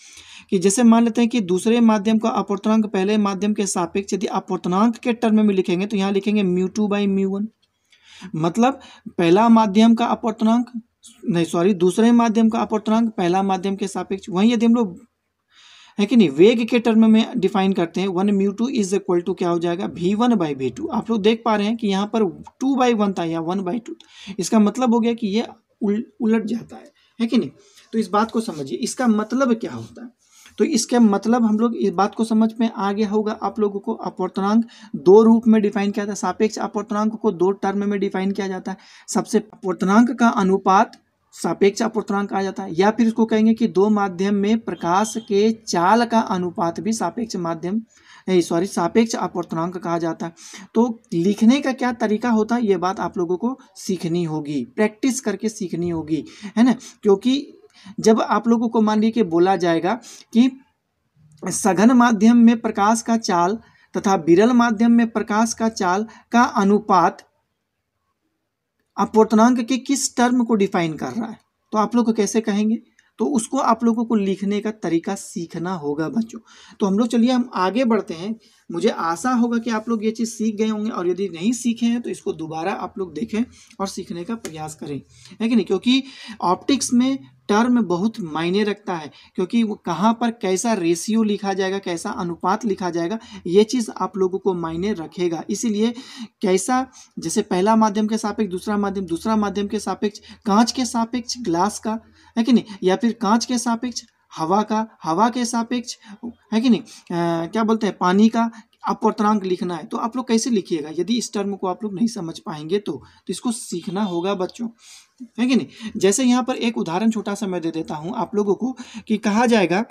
कि जैसे मान लेते हैं कि दूसरे माध्यम का अपवर्तनांक पहले माध्यम के सापेक्ष यदि अपवर्तनांक के टर्म में लिखेंगे तो यहाँ लिखेंगे mu two by mu one मतलब पहला माध्यम का अपवर्तनांक नहीं सॉरी दूसरे माध्यम का अपवर्तनांक पहला माध्यम के सापेक्ष वहीं यदि हम लोग है कि नहीं वेग के टर्म में डिफाइन करते हैं one mu two is equal to क्या हो जाएगा V one by V two आप लोग देख पा रहे हैं कि यहाँ पर टू बाई वन था या वन बाई टू इसका मतलब हो गया कि ये उल, उलट जाता है है कि नहीं तो इस बात को समझिए इसका मतलब क्या होता है तो इसके मतलब हम लोग इस बात को समझ में आ गया होगा आप लोगों को अपवर्तनांक दो रूप में डिफाइन किया जाता है सापेक्ष अपवर्तनांक को दो टर्म में डिफाइन किया जाता है सबसे अपवर्तनांक का अनुपात सापेक्ष अपवर्तनांक कहा जाता है या फिर इसको कहेंगे कि दो माध्यम में प्रकाश के चाल का अनुपात भी सापेक्ष माध्यम सॉरी सापेक्ष अपवर्तनांक कहा जाता है तो लिखने का क्या तरीका होता है ये बात आप लोगों को सीखनी होगी प्रैक्टिस करके सीखनी होगी है ना क्योंकि जब आप लोगों को मान लीजिए बोला जाएगा कि सघन माध्यम में प्रकाश का चाल तथा विरल माध्यम में प्रकाश का चाल का अनुपात अपवर्तनांक के किस टर्म को डिफाइन कर रहा है तो आप लोग कैसे कहेंगे तो उसको आप लोगों को लिखने का तरीका सीखना होगा बच्चों तो हम लोग चलिए हम आगे बढ़ते हैं मुझे आशा होगा कि आप लोग ये चीज़ सीख गए होंगे और यदि नहीं सीखे हैं तो इसको दोबारा आप लोग देखें और सीखने का प्रयास करें है कि नहीं क्योंकि ऑप्टिक्स में टर्म बहुत मायने रखता है क्योंकि वो कहाँ पर कैसा रेशियो लिखा जाएगा कैसा अनुपात लिखा जाएगा ये चीज़ आप लोगों को मायने रखेगा इसीलिए कैसा जैसे पहला माध्यम के सापेक्ष दूसरा माध्यम दूसरा माध्यम के सापेक्ष कांच के सापेक्ष ग्लास का है कि नहीं या फिर कांच के सापेक्ष हवा का हवा के सापेक्ष है कि नहीं आ, क्या बोलते हैं पानी का अपवर्तनांक लिखना है तो आप लोग कैसे लिखिएगा यदि इस टर्म को आप लोग नहीं समझ पाएंगे तो, तो इसको सीखना होगा बच्चों है कि नहीं जैसे यहाँ पर एक उदाहरण छोटा सा मैं दे देता हूँ आप लोगों को कि कहा जाएगा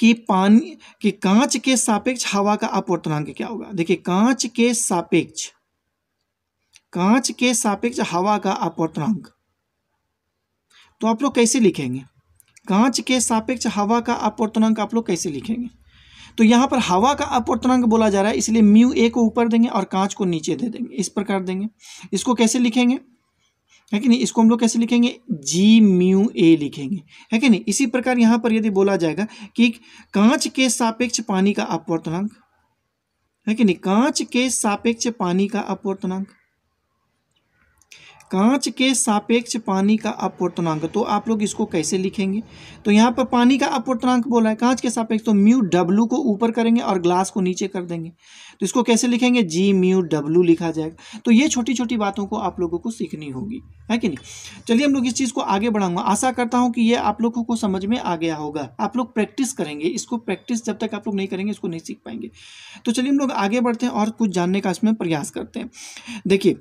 कि पानी कि कांच के सापेक्ष हवा का अपवर्तनांक क्या होगा देखिए कांच के सापेक्ष कांच के सापेक्ष हवा का अपवर्तनांक तो आप लोग कैसे लिखेंगे कांच के सापेक्ष हवा का अपवर्तनांक आप लोग कैसे लिखेंगे तो यहां पर हवा का अपवर्तनांक बोला जा रहा है इसलिए म्यू ए को ऊपर देंगे और कांच को नीचे दे देंगे इस प्रकार देंगे इसको कैसे लिखेंगे है कि नहीं इसको हम लोग कैसे लिखेंगे जी म्यू ए लिखेंगे है कि नहीं इसी प्रकार यहां पर यदि बोला जाएगा कि कांच के सापेक्ष पानी का अपवर्तनांक है कि नहीं कांच के सापेक्ष पानी का अपवर्तनांक कांच के सापेक्ष पानी का अपवर्तनांक तो आप लोग इसको कैसे लिखेंगे तो यहाँ पर पानी का अपवर्तनांक बोला है कांच के सापेक्ष तो म्यू डब्लू को ऊपर करेंगे और ग्लास को नीचे कर देंगे तो इसको कैसे लिखेंगे जी म्यू डब्लू लिखा जाएगा तो ये छोटी छोटी बातों को आप लोगों को सीखनी होगी है कि नहीं चलिए हम लोग इस चीज़ को आगे बढ़ाऊंगा आशा करता हूँ कि ये आप लोगों को समझ में आ गया होगा आप लोग प्रैक्टिस करेंगे इसको प्रैक्टिस जब तक आप लोग नहीं करेंगे इसको नहीं सीख पाएंगे तो चलिए हम लोग आगे बढ़ते हैं और कुछ जानने का इसमें प्रयास करते हैं देखिए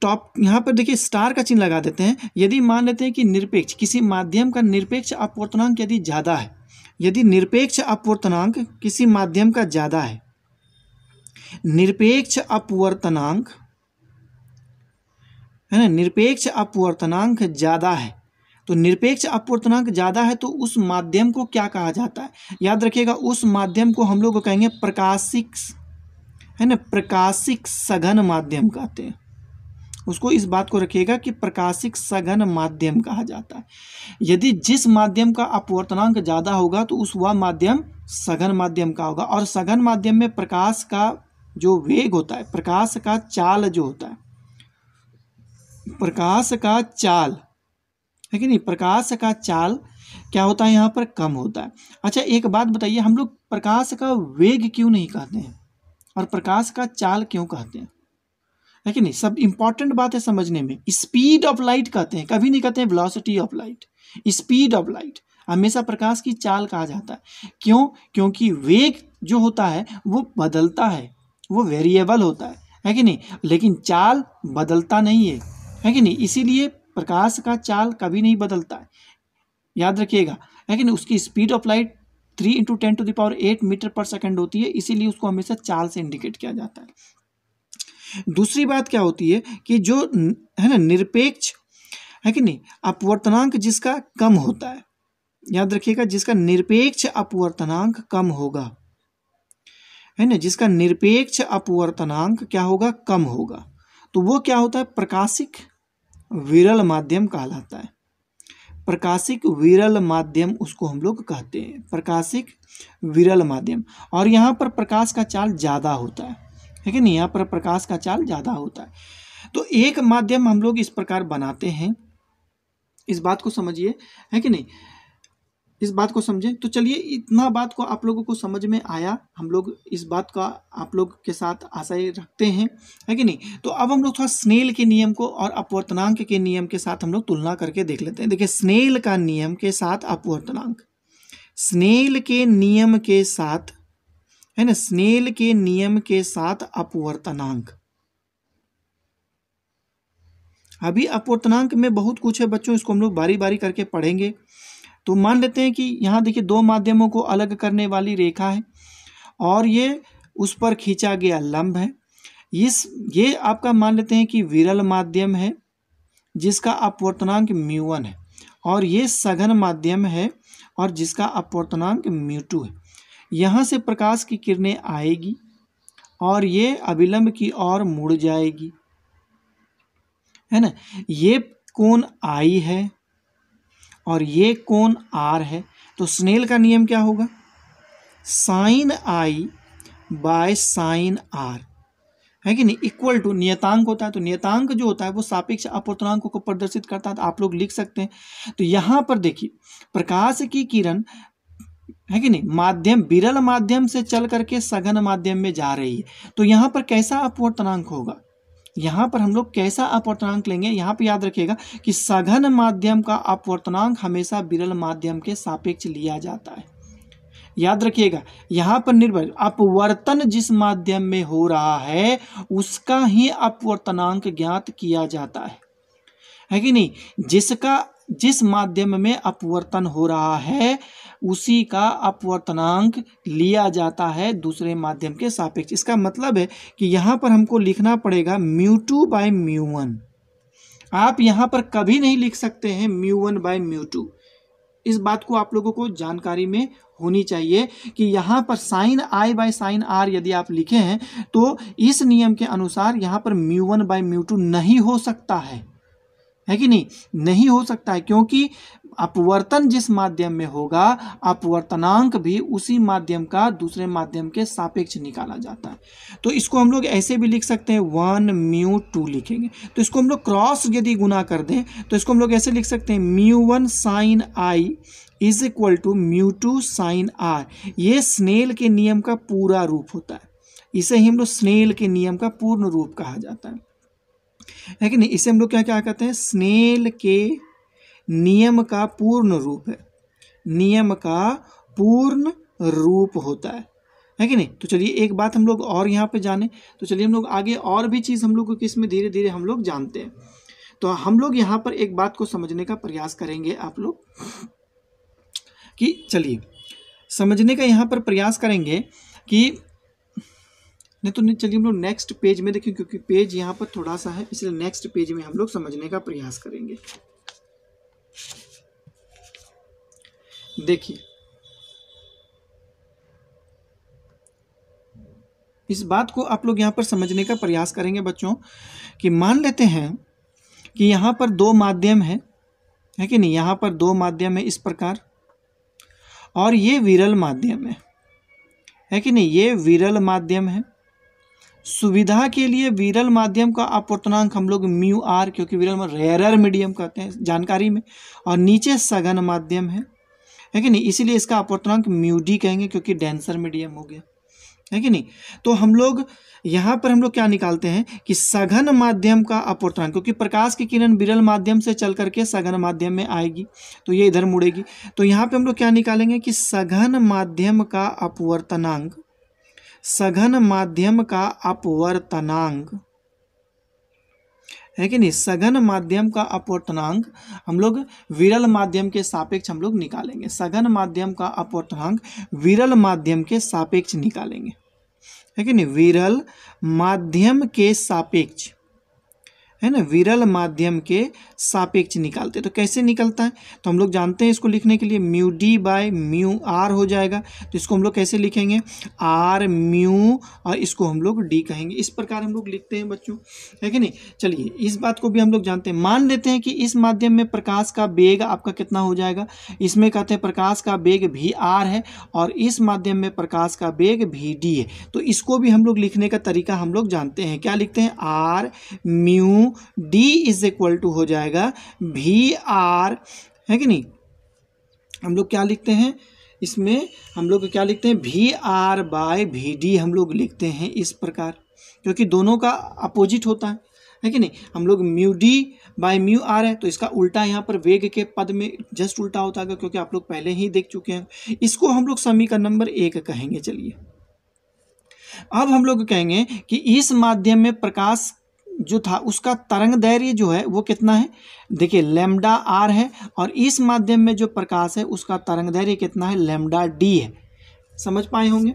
टॉप यहाँ पर देखिए स्टार का चिन्ह लगा देते हैं यदि मान लेते हैं कि निरपेक्ष किसी माध्यम का निरपेक्ष अपवर्तनांक यदि ज़्यादा है यदि निरपेक्ष अपवर्तनांक किसी माध्यम का ज़्यादा है निरपेक्ष अपवर्तनांक है ना निरपेक्ष अपवर्तनांक ज़्यादा है तो निरपेक्ष अपवर्तनांक ज़्यादा है तो उस माध्यम को क्या कहा जाता है याद रखिएगा उस माध्यम को हम लोग कहेंगे प्रकाशिक है ना प्रकाशिक सघन माध्यम कहते हैं उसको इस बात को रखिएगा कि प्रकाशिक सघन माध्यम कहा जाता है यदि जिस माध्यम का अपवर्तनांक ज़्यादा होगा तो उस वह माध्यम सघन माध्यम का होगा और सघन माध्यम में प्रकाश का जो वेग होता है प्रकाश का चाल जो होता है प्रकाश का चाल है कि नहीं प्रकाश का चाल क्या होता है यहाँ पर कम होता है अच्छा एक बात बताइए हम लोग प्रकाश का वेग क्यों नहीं कहते हैं और प्रकाश का चाल क्यों कहते हैं है कि नहीं सब इंपॉर्टेंट बात है समझने में स्पीड ऑफ लाइट कहते हैं कभी नहीं कहते हैं velocity of light speed of light हमेशा प्रकाश की चाल कहा जाता है क्यों क्योंकि वेग जो होता है वो बदलता है वो वेरिएबल होता है है कि नहीं लेकिन चाल बदलता नहीं है है कि नहीं इसीलिए प्रकाश का चाल कभी नहीं बदलता है याद रखिएगा है कि नहीं उसकी speed of light three into ten to the power eight metre per second होती है इसीलिए उसको हमेशा चाल से इंडिकेट किया जाता है दूसरी बात क्या होती है कि जो है ना निरपेक्ष है कि नहीं अपवर्तनांक जिसका कम होता है याद रखिएगा जिसका निरपेक्ष अपवर्तनांक कम होगा है ना जिसका निरपेक्ष अपवर्तनांक क्या होगा कम होगा तो वो क्या होता है प्रकाशिक विरल माध्यम कहलाता है प्रकाशिक विरल माध्यम उसको हम लोग कहते हैं प्रकाशिक विरल माध्यम और यहाँ पर प्रकाश का चाल ज़्यादा होता है लेकिन यहाँ पर प्रकाश का चाल ज़्यादा होता है तो एक माध्यम हम लोग इस प्रकार बनाते हैं इस बात को समझिए है कि नहीं इस बात को समझें तो चलिए इतना बात को आप लोगों को समझ में आया हम लोग इस बात का आप लोग के साथ आशय रखते हैं है कि नहीं तो अब हम लोग थोड़ा स्नेल के नियम को और अपवर्तनांक के नियम के साथ हम लोग तुलना करके देख लेते हैं देखिए स्नेल का नियम के साथ अपवर्तनांक स्नेल के नियम के साथ है ना स्नेल के नियम के साथ अपवर्तनांक अभी अपवर्तनांक में बहुत कुछ है बच्चों इसको हम लोग बारी बारी करके पढ़ेंगे तो मान लेते हैं कि यहाँ देखिए दो माध्यमों को अलग करने वाली रेखा है और ये उस पर खींचा गया लंब है इस ये आपका मान लेते हैं कि विरल माध्यम है जिसका अपवर्तनांक म्यूवन है और ये सघन माध्यम है और जिसका अपवर्तनांक म्यू टू है यहाँ से प्रकाश की किरणें आएगी और ये अविलंब की ओर मुड़ जाएगी है ना ये कोण आई है और ये कोण आर है तो स्नेल का नियम क्या होगा sine I by sine R है कि नहीं इक्वल टू नियतांक होता है तो नियतांक जो होता है वो सापेक्ष अपवर्तनांक को प्रदर्शित करता है तो आप लोग लिख सकते हैं तो यहाँ पर देखिए प्रकाश की किरण है कि नहीं माध्यम विरल माध्यम से चल करके सघन माध्यम में जा रही है तो यहाँ पर कैसा अपवर्तनांक होगा यहाँ पर हम लोग कैसा अपवर्तनांक लेंगे यहाँ पर याद रखिएगा कि सघन माध्यम का अपवर्तनांक हमेशा विरल माध्यम के सापेक्ष लिया जाता है याद रखिएगा यहाँ पर निर्भर अपवर्तन जिस माध्यम में हो रहा है उसका ही अपवर्तनांक ज्ञात किया जाता है है कि नहीं जिसका जिस माध्यम में अपवर्तन हो रहा है उसी का अपवर्तनांक लिया जाता है दूसरे माध्यम के सापेक्ष इसका मतलब है कि यहाँ पर हमको लिखना पड़ेगा mu two by mu one आप यहाँ पर कभी नहीं लिख सकते हैं mu one by mu two इस बात को आप लोगों को जानकारी में होनी चाहिए कि यहाँ पर sine I by sine R यदि आप लिखे हैं तो इस नियम के अनुसार यहाँ पर mu one by mu two नहीं हो सकता है है कि नहीं नहीं हो सकता है क्योंकि अपवर्तन जिस माध्यम में होगा अपवर्तनांक भी उसी माध्यम का दूसरे माध्यम के सापेक्ष निकाला जाता है तो इसको हम लोग ऐसे भी लिख सकते हैं वन म्यू टू लिखेंगे तो इसको हम लोग क्रॉस यदि गुना कर दें तो इसको हम लोग ऐसे लिख सकते हैं mu one sine I is equal to mu two sine R ये स्नेल के नियम का पूरा रूप होता है इसे ही हम लोग स्नेल के नियम का पूर्ण रूप कहा जाता है लेकिन इसे हम लोग क्या क्या कहते हैं स्नेल के नियम का पूर्ण रूप है नियम का पूर्ण रूप होता है है कि नहीं तो चलिए एक बात हम लोग और यहाँ पे जाने तो चलिए हम लोग आगे और भी चीज़ हम लोग को किस में धीरे धीरे हम लोग जानते हैं तो हम लोग यहाँ पर एक बात को समझने का प्रयास करेंगे आप लोग कि चलिए समझने का यहाँ पर प्रयास करेंगे कि नहीं तो नहीं चलिए हम लोग नेक्स्ट पेज में देखें क्योंकि पेज यहाँ पर थोड़ा सा है इसलिए नेक्स्ट पेज में हम लोग समझने का प्रयास करेंगे देखिए इस बात को आप लोग यहाँ पर समझने का प्रयास करेंगे बच्चों कि मान लेते हैं कि यहाँ पर दो माध्यम है है कि नहीं यहाँ पर दो माध्यम है इस प्रकार और ये विरल माध्यम है है कि नहीं ये विरल माध्यम है सुविधा के लिए विरल माध्यम का अपवर्तनांक हम लोग म्यू आर क्योंकि विरल रेयरर मीडियम कहते हैं जानकारी में और नीचे सघन माध्यम है है कि नहीं इसीलिए इसका अपवर्तनांक म्यूडी कहेंगे क्योंकि डेंसर मीडियम हो गया है कि नहीं तो हम लोग यहाँ पर हम लोग क्या निकालते हैं कि सघन माध्यम का अपवर्तनांक क्योंकि प्रकाश की किरण बिरल माध्यम से चल करके सघन माध्यम में आएगी तो ये इधर मुड़ेगी तो यहाँ पे हम लोग क्या निकालेंगे कि सघन माध्यम का अपवर्तनांक सघन माध्यम का अपवर्तनांक है कि नहीं सघन माध्यम का अपवर्तनांक हम लोग विरल माध्यम के सापेक्ष हम लोग निकालेंगे सघन माध्यम का अपवर्तनांक विरल माध्यम के सापेक्ष निकालेंगे है कि नहीं विरल माध्यम के सापेक्ष है ना विरल माध्यम के सापेक्ष निकालते तो कैसे निकलता है तो हम लोग जानते हैं इसको लिखने के लिए mu D by mu R हो जाएगा तो इसको हम लोग कैसे लिखेंगे आर म्यू और इसको हम लोग डी कहेंगे इस प्रकार हम लोग लिखते हैं बच्चों है कि नहीं चलिए इस बात को भी हम लोग जानते हैं मान लेते हैं कि इस माध्यम में प्रकाश का वेग आपका कितना हो जाएगा इसमें कहते हैं प्रकाश का वेग भी आर है और इस माध्यम में प्रकाश का वेग भी डी है तो इसको भी हम लोग लिखने का तरीका हम लोग जानते हैं क्या लिखते हैं आर म्यू हूँ डी इज इक्वल टू हो जाएगा वी आर है कि नहीं हम लोग क्या लिखते हैं इसमें हम लोग क्या लिखते हैं V R by V D हम लोग लिखते हैं इस प्रकार क्योंकि दोनों का अपोजिट होता है है कि नहीं हम लोग mu D by mu R है तो इसका उल्टा यहाँ पर वेग के पद में जस्ट उल्टा होता है क्योंकि आप लोग पहले ही देख चुके हैं इसको हम लोग समीकरण नंबर एक कहेंगे चलिए अब हम लोग कहेंगे कि इस माध्यम में प्रकाश जो था उसका तरंग दैर्य जो है वो कितना है देखिए लेमडा आर है और इस माध्यम में जो प्रकाश है उसका तरंग दैर्य कितना है लेमडा डी है समझ पाए होंगे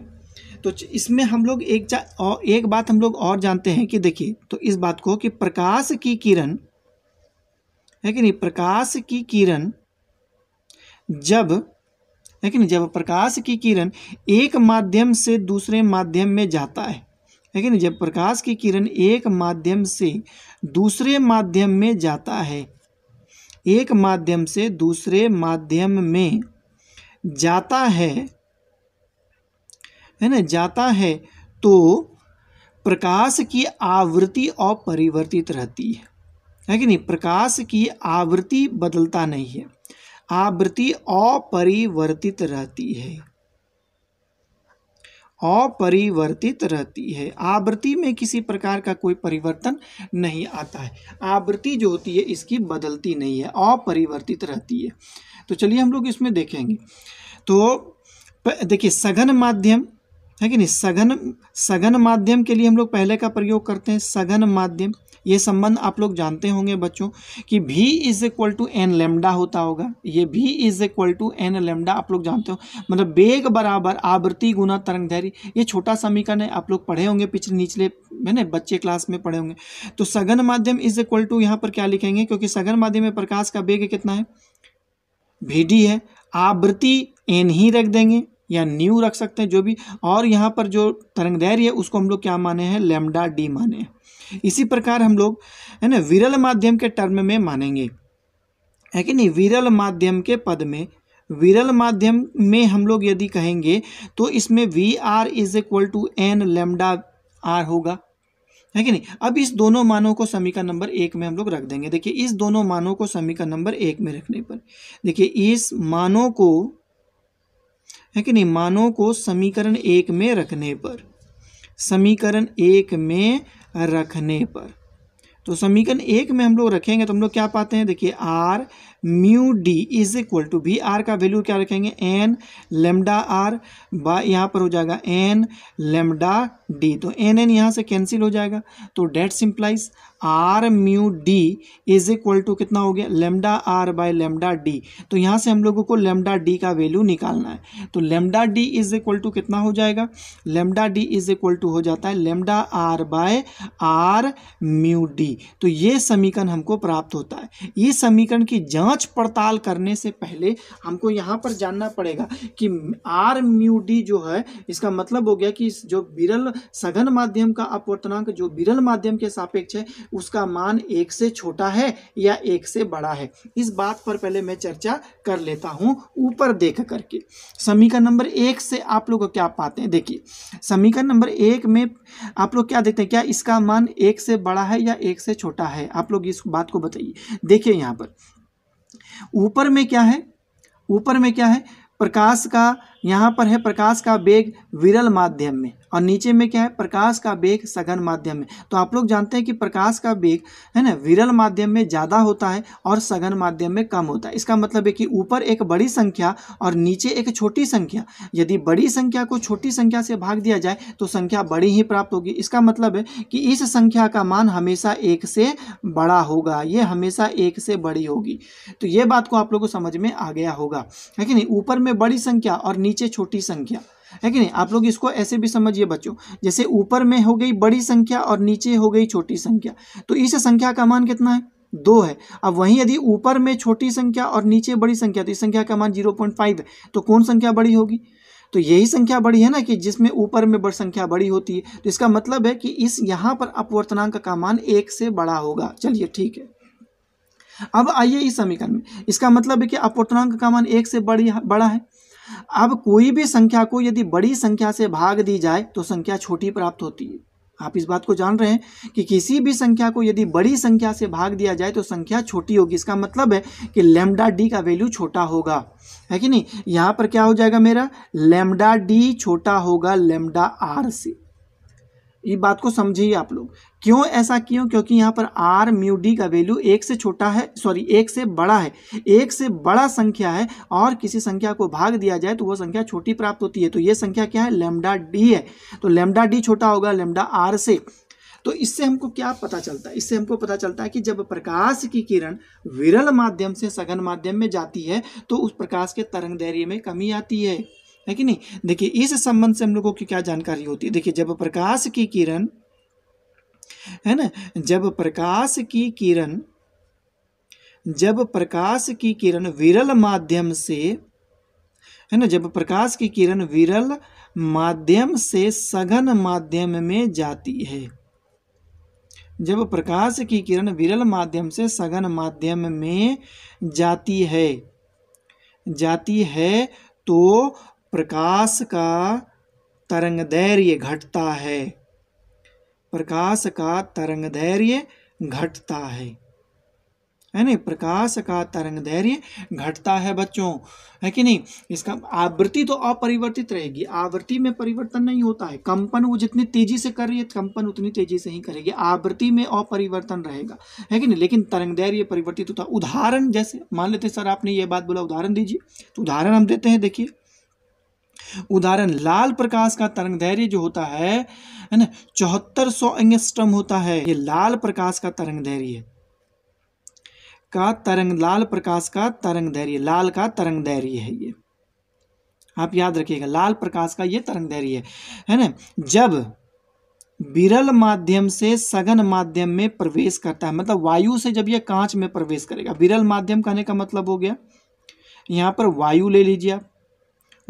तो इसमें हम लोग एक जा और एक बात हम लोग और जानते हैं कि देखिए तो इस बात को कि प्रकाश की किरण है कि नहीं प्रकाश की किरण जब है कि नहीं जब प्रकाश की किरण एक माध्यम से दूसरे माध्यम में जाता है लेकिन जब प्रकाश की किरण एक माध्यम से दूसरे माध्यम में जाता है एक माध्यम से दूसरे माध्यम में जाता है है ना जाता है तो प्रकाश की आवृत्ति अपरिवर्तित रहती है है कि नहीं प्रकाश की आवृत्ति बदलता नहीं है आवृत्ति अपरिवर्तित रहती है अपरिवर्तित रहती है आवृत्ति में किसी प्रकार का कोई परिवर्तन नहीं आता है आवृत्ति जो होती है इसकी बदलती नहीं है अपरिवर्तित रहती है तो चलिए हम लोग इसमें देखेंगे तो देखिए सघन माध्यम है कि नहीं सघन सघन माध्यम के लिए हम लोग पहले का प्रयोग करते हैं सघन माध्यम ये संबंध आप लोग जानते होंगे बच्चों कि भी is equal to N lambda होता होगा ये भी is equal to N lambda आप लोग जानते हो मतलब बेग बराबर आवृत्ति गुना तरंग धैर्य ये छोटा समीकरण है आप लोग पढ़े होंगे पिछले निचले मैंने बच्चे क्लास में पढ़े होंगे तो सघन माध्यम इज इक्वल टू यहाँ पर क्या लिखेंगे क्योंकि सघन माध्यम में प्रकाश का बेग कितना है भी है आवृत्ति एन ही रख देंगे या न्यू रख सकते हैं जो भी और यहाँ पर जो तरंग धैर्य है उसको हम लोग क्या माने हैं लेमडा डी माने हैं इसी प्रकार हम लोग है ना विरल माध्यम के टर्म में मानेंगे है कि नहीं विरल माध्यम के पद में विरल माध्यम में हम लोग यदि कहेंगे तो इसमें V R is equal to N lambda R होगा है कि नहीं अब इस दोनों मानों को समीकरण नंबर एक में हम लोग रख देंगे देखिए इस दोनों मानों को समीकरण नंबर एक में रखने पर देखिए इस मानों को है कि नहीं मानों को समीकरण एक में रखने पर समीकरण एक में रखने पर तो समीकरण एक में हम लोग रखेंगे तो हम लोग क्या पाते हैं देखिए R mu D is equal to V R का वैल्यू क्या रखेंगे एन लेमडा आर बा यहाँ पर हो जाएगा एन लेमडा डी तो एन एन यहाँ से कैंसिल हो जाएगा तो that simplify R mu D is equal to कितना हो गया lambda R by lambda D तो यहाँ से हम लोगों को लेमडा डी का वैल्यू निकालना है तो lambda D is equal to कितना हो जाएगा lambda D is equal to हो जाता है lambda R by R mu D तो ये समीकरण हमको प्राप्त होता है ये समीकरण की जांच पड़ताल करने से पहले हमको यहाँ पर जानना पड़ेगा कि आर म्यू डी जो है इसका मतलब हो गया कि जो विरल सघन माध्यम का अपवर्तनांक जो विरल माध्यम के सापेक्ष है उसका मान एक से छोटा है या एक से बड़ा है इस बात पर पहले मैं चर्चा कर लेता हूँ ऊपर देख करके समीकरण नंबर एक से आप लोग क्या पाते हैं देखिए समीकरण नंबर एक में आप लोग क्या देखते हैं क्या इसका मान एक से बड़ा है या एक से छोटा है आप लोग इस बात को बताइए देखिए यहाँ पर ऊपर में क्या है ऊपर में क्या है प्रकाश का यहाँ पर है प्रकाश का वेग विरल माध्यम में और नीचे में क्या है प्रकाश का बेग सघन माध्यम में तो आप लोग जानते हैं कि प्रकाश का बेग है ना विरल माध्यम में ज़्यादा होता है और सघन माध्यम में कम होता है इसका मतलब है कि ऊपर एक बड़ी संख्या और नीचे एक छोटी संख्या यदि बड़ी संख्या को छोटी संख्या से भाग दिया जाए तो संख्या बड़ी ही प्राप्त होगी इसका मतलब है कि इस संख्या का मान हमेशा एक से बड़ा होगा ये हमेशा एक से बड़ी होगी तो ये बात को आप लोग को समझ में आ गया होगा है कि नहीं ऊपर में बड़ी संख्या और नीचे छोटी संख्या है कि नहीं आप लोग इसको ऐसे भी समझिए बच्चों जैसे ऊपर में हो गई बड़ी संख्या और नीचे हो गई छोटी संख्या तो इस संख्या का मान कितना है दो है अब वहीं यदि ऊपर में छोटी संख्या और नीचे बड़ी संख्या तो इस संख्या का मान जीरो पॉइंट फाइव है तो कौन संख्या बड़ी होगी तो यही संख्या बड़ी है ना कि जिसमें ऊपर में बड़ संख्या बड़ी होती है तो इसका मतलब है कि इस यहाँ पर अपवर्तनांक का मान एक से बड़ा होगा चलिए ठीक है अब आइए इस समीकरण में इसका मतलब है कि अपवर्तनांक का मान एक से बड़ी बड़ा है अब कोई भी संख्या को यदि बड़ी संख्या से भाग दी जाए तो संख्या छोटी प्राप्त होती है आप इस बात को जान रहे हैं कि किसी भी संख्या को यदि बड़ी संख्या से भाग दिया जाए तो संख्या छोटी होगी इसका मतलब है कि लेमडा डी का वैल्यू छोटा होगा है कि नहीं यहाँ पर क्या हो जाएगा मेरा लेमडा डी छोटा होगा लेमडा आर से ये बात को समझिए आप लोग क्यों ऐसा क्यों क्योंकि यहाँ पर आर म्यू डी का वैल्यू एक से छोटा है सॉरी एक से बड़ा है एक से बड़ा संख्या है और किसी संख्या को भाग दिया जाए तो वह संख्या छोटी प्राप्त होती है तो ये संख्या क्या है लेमडा डी है तो लेमडा डी छोटा होगा लेमडा आर से तो इससे हमको क्या पता चलता है इससे हमको पता चलता है कि जब प्रकाश की किरण विरल माध्यम से सघन माध्यम में जाती है तो उस प्रकाश के तरंग धैर्य में कमी आती है है कि नहीं देखिए इस संबंध से हम लोगों की क्या जानकारी होती है देखिए जब प्रकाश की किरण है ना जब प्रकाश की किरण जब प्रकाश की किरण विरल माध्यम से है ना जब प्रकाश की किरण विरल माध्यम से सघन माध्यम में जाती है जब प्रकाश की किरण विरल माध्यम से सघन माध्यम में जाती है जाती है तो प्रकाश का तरंग घटता है प्रकाश का तरंग धैर्य घटता है है नहीं प्रकाश का तरंग धैर्य घटता है बच्चों है कि नहीं इसका आवृत्ति तो अपरिवर्तित रहेगी आवृत्ति में परिवर्तन नहीं होता है कंपन वो जितनी तेजी से कर रही है कंपन उतनी तेजी से ही करेगी आवृत्ति में अपरिवर्तन रहेगा है कि नहीं लेकिन तरंग धैर्य परिवर्तित होता उदाहरण जैसे मान लेते सर आपने ये बात बोला उदाहरण दीजिए तो उदाहरण हम देते हैं देखिए उदाहरण लाल प्रकाश का तरंग धैर्य जो होता है है ना चौहत्तर सौ एंगस्ट्रम होता है ये लाल प्रकाश का तरंग धैर्य का तरंग लाल प्रकाश का तरंग धैर्य लाल का तरंग धैर्य है ये आप याद रखिएगा लाल प्रकाश का ये तरंग धैर्य है है ना जब विरल माध्यम से सघन माध्यम में प्रवेश करता है मतलब वायु से जब यह कांच में प्रवेश करेगा विरल माध्यम कहने का मतलब हो गया यहां पर वायु ले लीजिए आप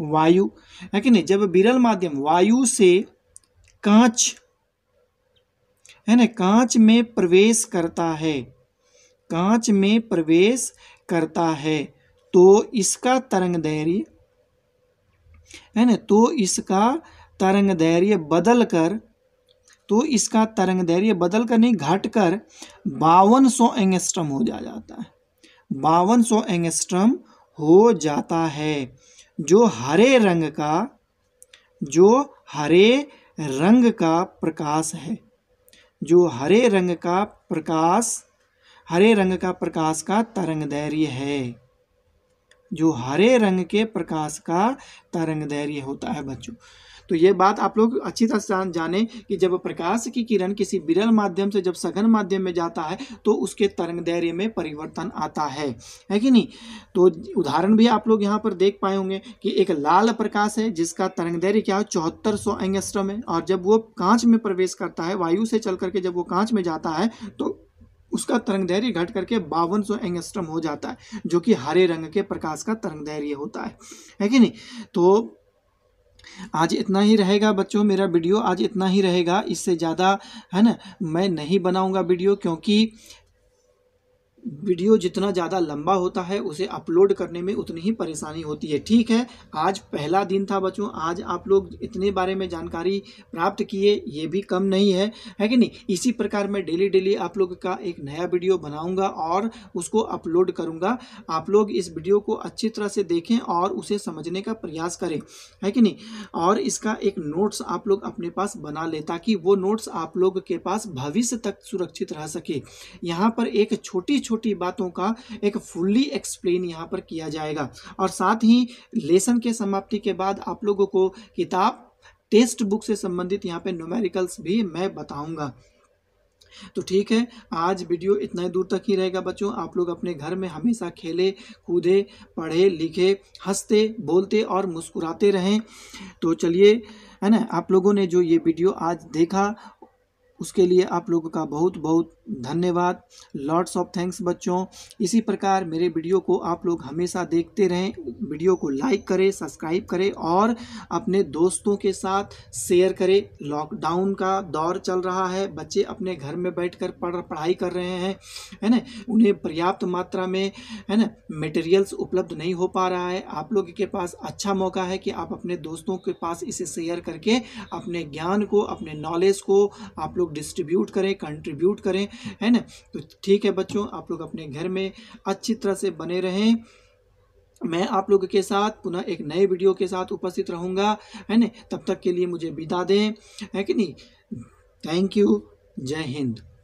वायु है कि नहीं जब विरल माध्यम वायु से कांच है ना कांच में प्रवेश करता है कांच में प्रवेश करता है तो इसका तरंग धैर्य है ना तो इसका तरंग धैर्य बदल कर तो इसका तरंग धैर्य बदल कर नहीं घट कर बावन सौ एंगस्ट्रम हो जा जाता है बावन सौ एंगस्ट्रम हो जाता है जो हरे रंग का जो हरे रंग का प्रकाश है जो हरे रंग का प्रकाश हरे रंग का प्रकाश का तरंग धैर्य है जो हरे रंग के प्रकाश का तरंग धैर्य होता है बच्चों तो ये बात आप लोग अच्छी तरह से जाने कि जब प्रकाश की किरण किसी विरल माध्यम से जब सघन माध्यम में जाता है तो उसके तरंग धैर्य में परिवर्तन आता है है कि नहीं तो उदाहरण भी आप लोग यहाँ पर देख पाए होंगे कि एक लाल प्रकाश है जिसका तरंग दैर्य क्या है चौहत्तर सौ एंगस्ट्रम है और जब वो कांच में प्रवेश करता है वायु से चल करके जब वो कांच में जाता है तो उसका तरंग दैर्य घट करके बावन सौ एंगस्ट्रम हो जाता है जो कि हरे रंग के प्रकाश का तरंग दैर्य होता है है कि नहीं तो आज इतना ही रहेगा बच्चों मेरा वीडियो आज इतना ही रहेगा इससे ज़्यादा है ना मैं नहीं बनाऊँगा वीडियो क्योंकि वीडियो जितना ज़्यादा लंबा होता है उसे अपलोड करने में उतनी ही परेशानी होती है ठीक है आज पहला दिन था बच्चों आज आप लोग इतने बारे में जानकारी प्राप्त किए ये भी कम नहीं है है कि नहीं इसी प्रकार मैं डेली डेली आप लोग का एक नया वीडियो बनाऊंगा और उसको अपलोड करूंगा आप लोग इस वीडियो को अच्छी तरह से देखें और उसे समझने का प्रयास करें है कि नहीं और इसका एक नोट्स आप लोग अपने पास बना लें ताकि वो नोट्स आप लोग के पास भविष्य तक सुरक्षित रह सके यहाँ पर एक छोटी छोटी छोटी बातों का एक फुल्ली एक्सप्लेन यहाँ पर किया जाएगा और साथ ही लेसन के समाप्ति के बाद आप लोगों को किताब टेस्ट बुक से संबंधित यहाँ पे न्यूमेरिकल्स भी मैं बताऊंगा तो ठीक है आज वीडियो इतना ही दूर तक ही रहेगा बच्चों आप लोग अपने घर में हमेशा खेले कूदे पढ़े लिखे हंसते बोलते और मुस्कुराते रहें तो चलिए है ना आप लोगों ने जो ये वीडियो आज देखा उसके लिए आप लोगों का बहुत बहुत धन्यवाद लॉट्स ऑफ थैंक्स बच्चों इसी प्रकार मेरे वीडियो को आप लोग हमेशा देखते रहें वीडियो को लाइक करें सब्सक्राइब करें और अपने दोस्तों के साथ शेयर करें लॉकडाउन का दौर चल रहा है बच्चे अपने घर में बैठकर पढ़ पढ़ाई कर रहे हैं है ना उन्हें पर्याप्त मात्रा में है ना मटेरियल्स उपलब्ध नहीं हो पा रहा है आप लोग के पास अच्छा मौका है कि आप अपने दोस्तों के पास इसे शेयर करके अपने ज्ञान को अपने नॉलेज को आप लोग डिस्ट्रीब्यूट करें कंट्रीब्यूट करें है ना तो ठीक है बच्चों आप लोग अपने घर में अच्छी तरह से बने रहें मैं आप लोगों के साथ पुनः एक नए वीडियो के साथ उपस्थित रहूँगा है ना तब तक के लिए मुझे विदा दें है कि नहीं थैंक यू जय हिंद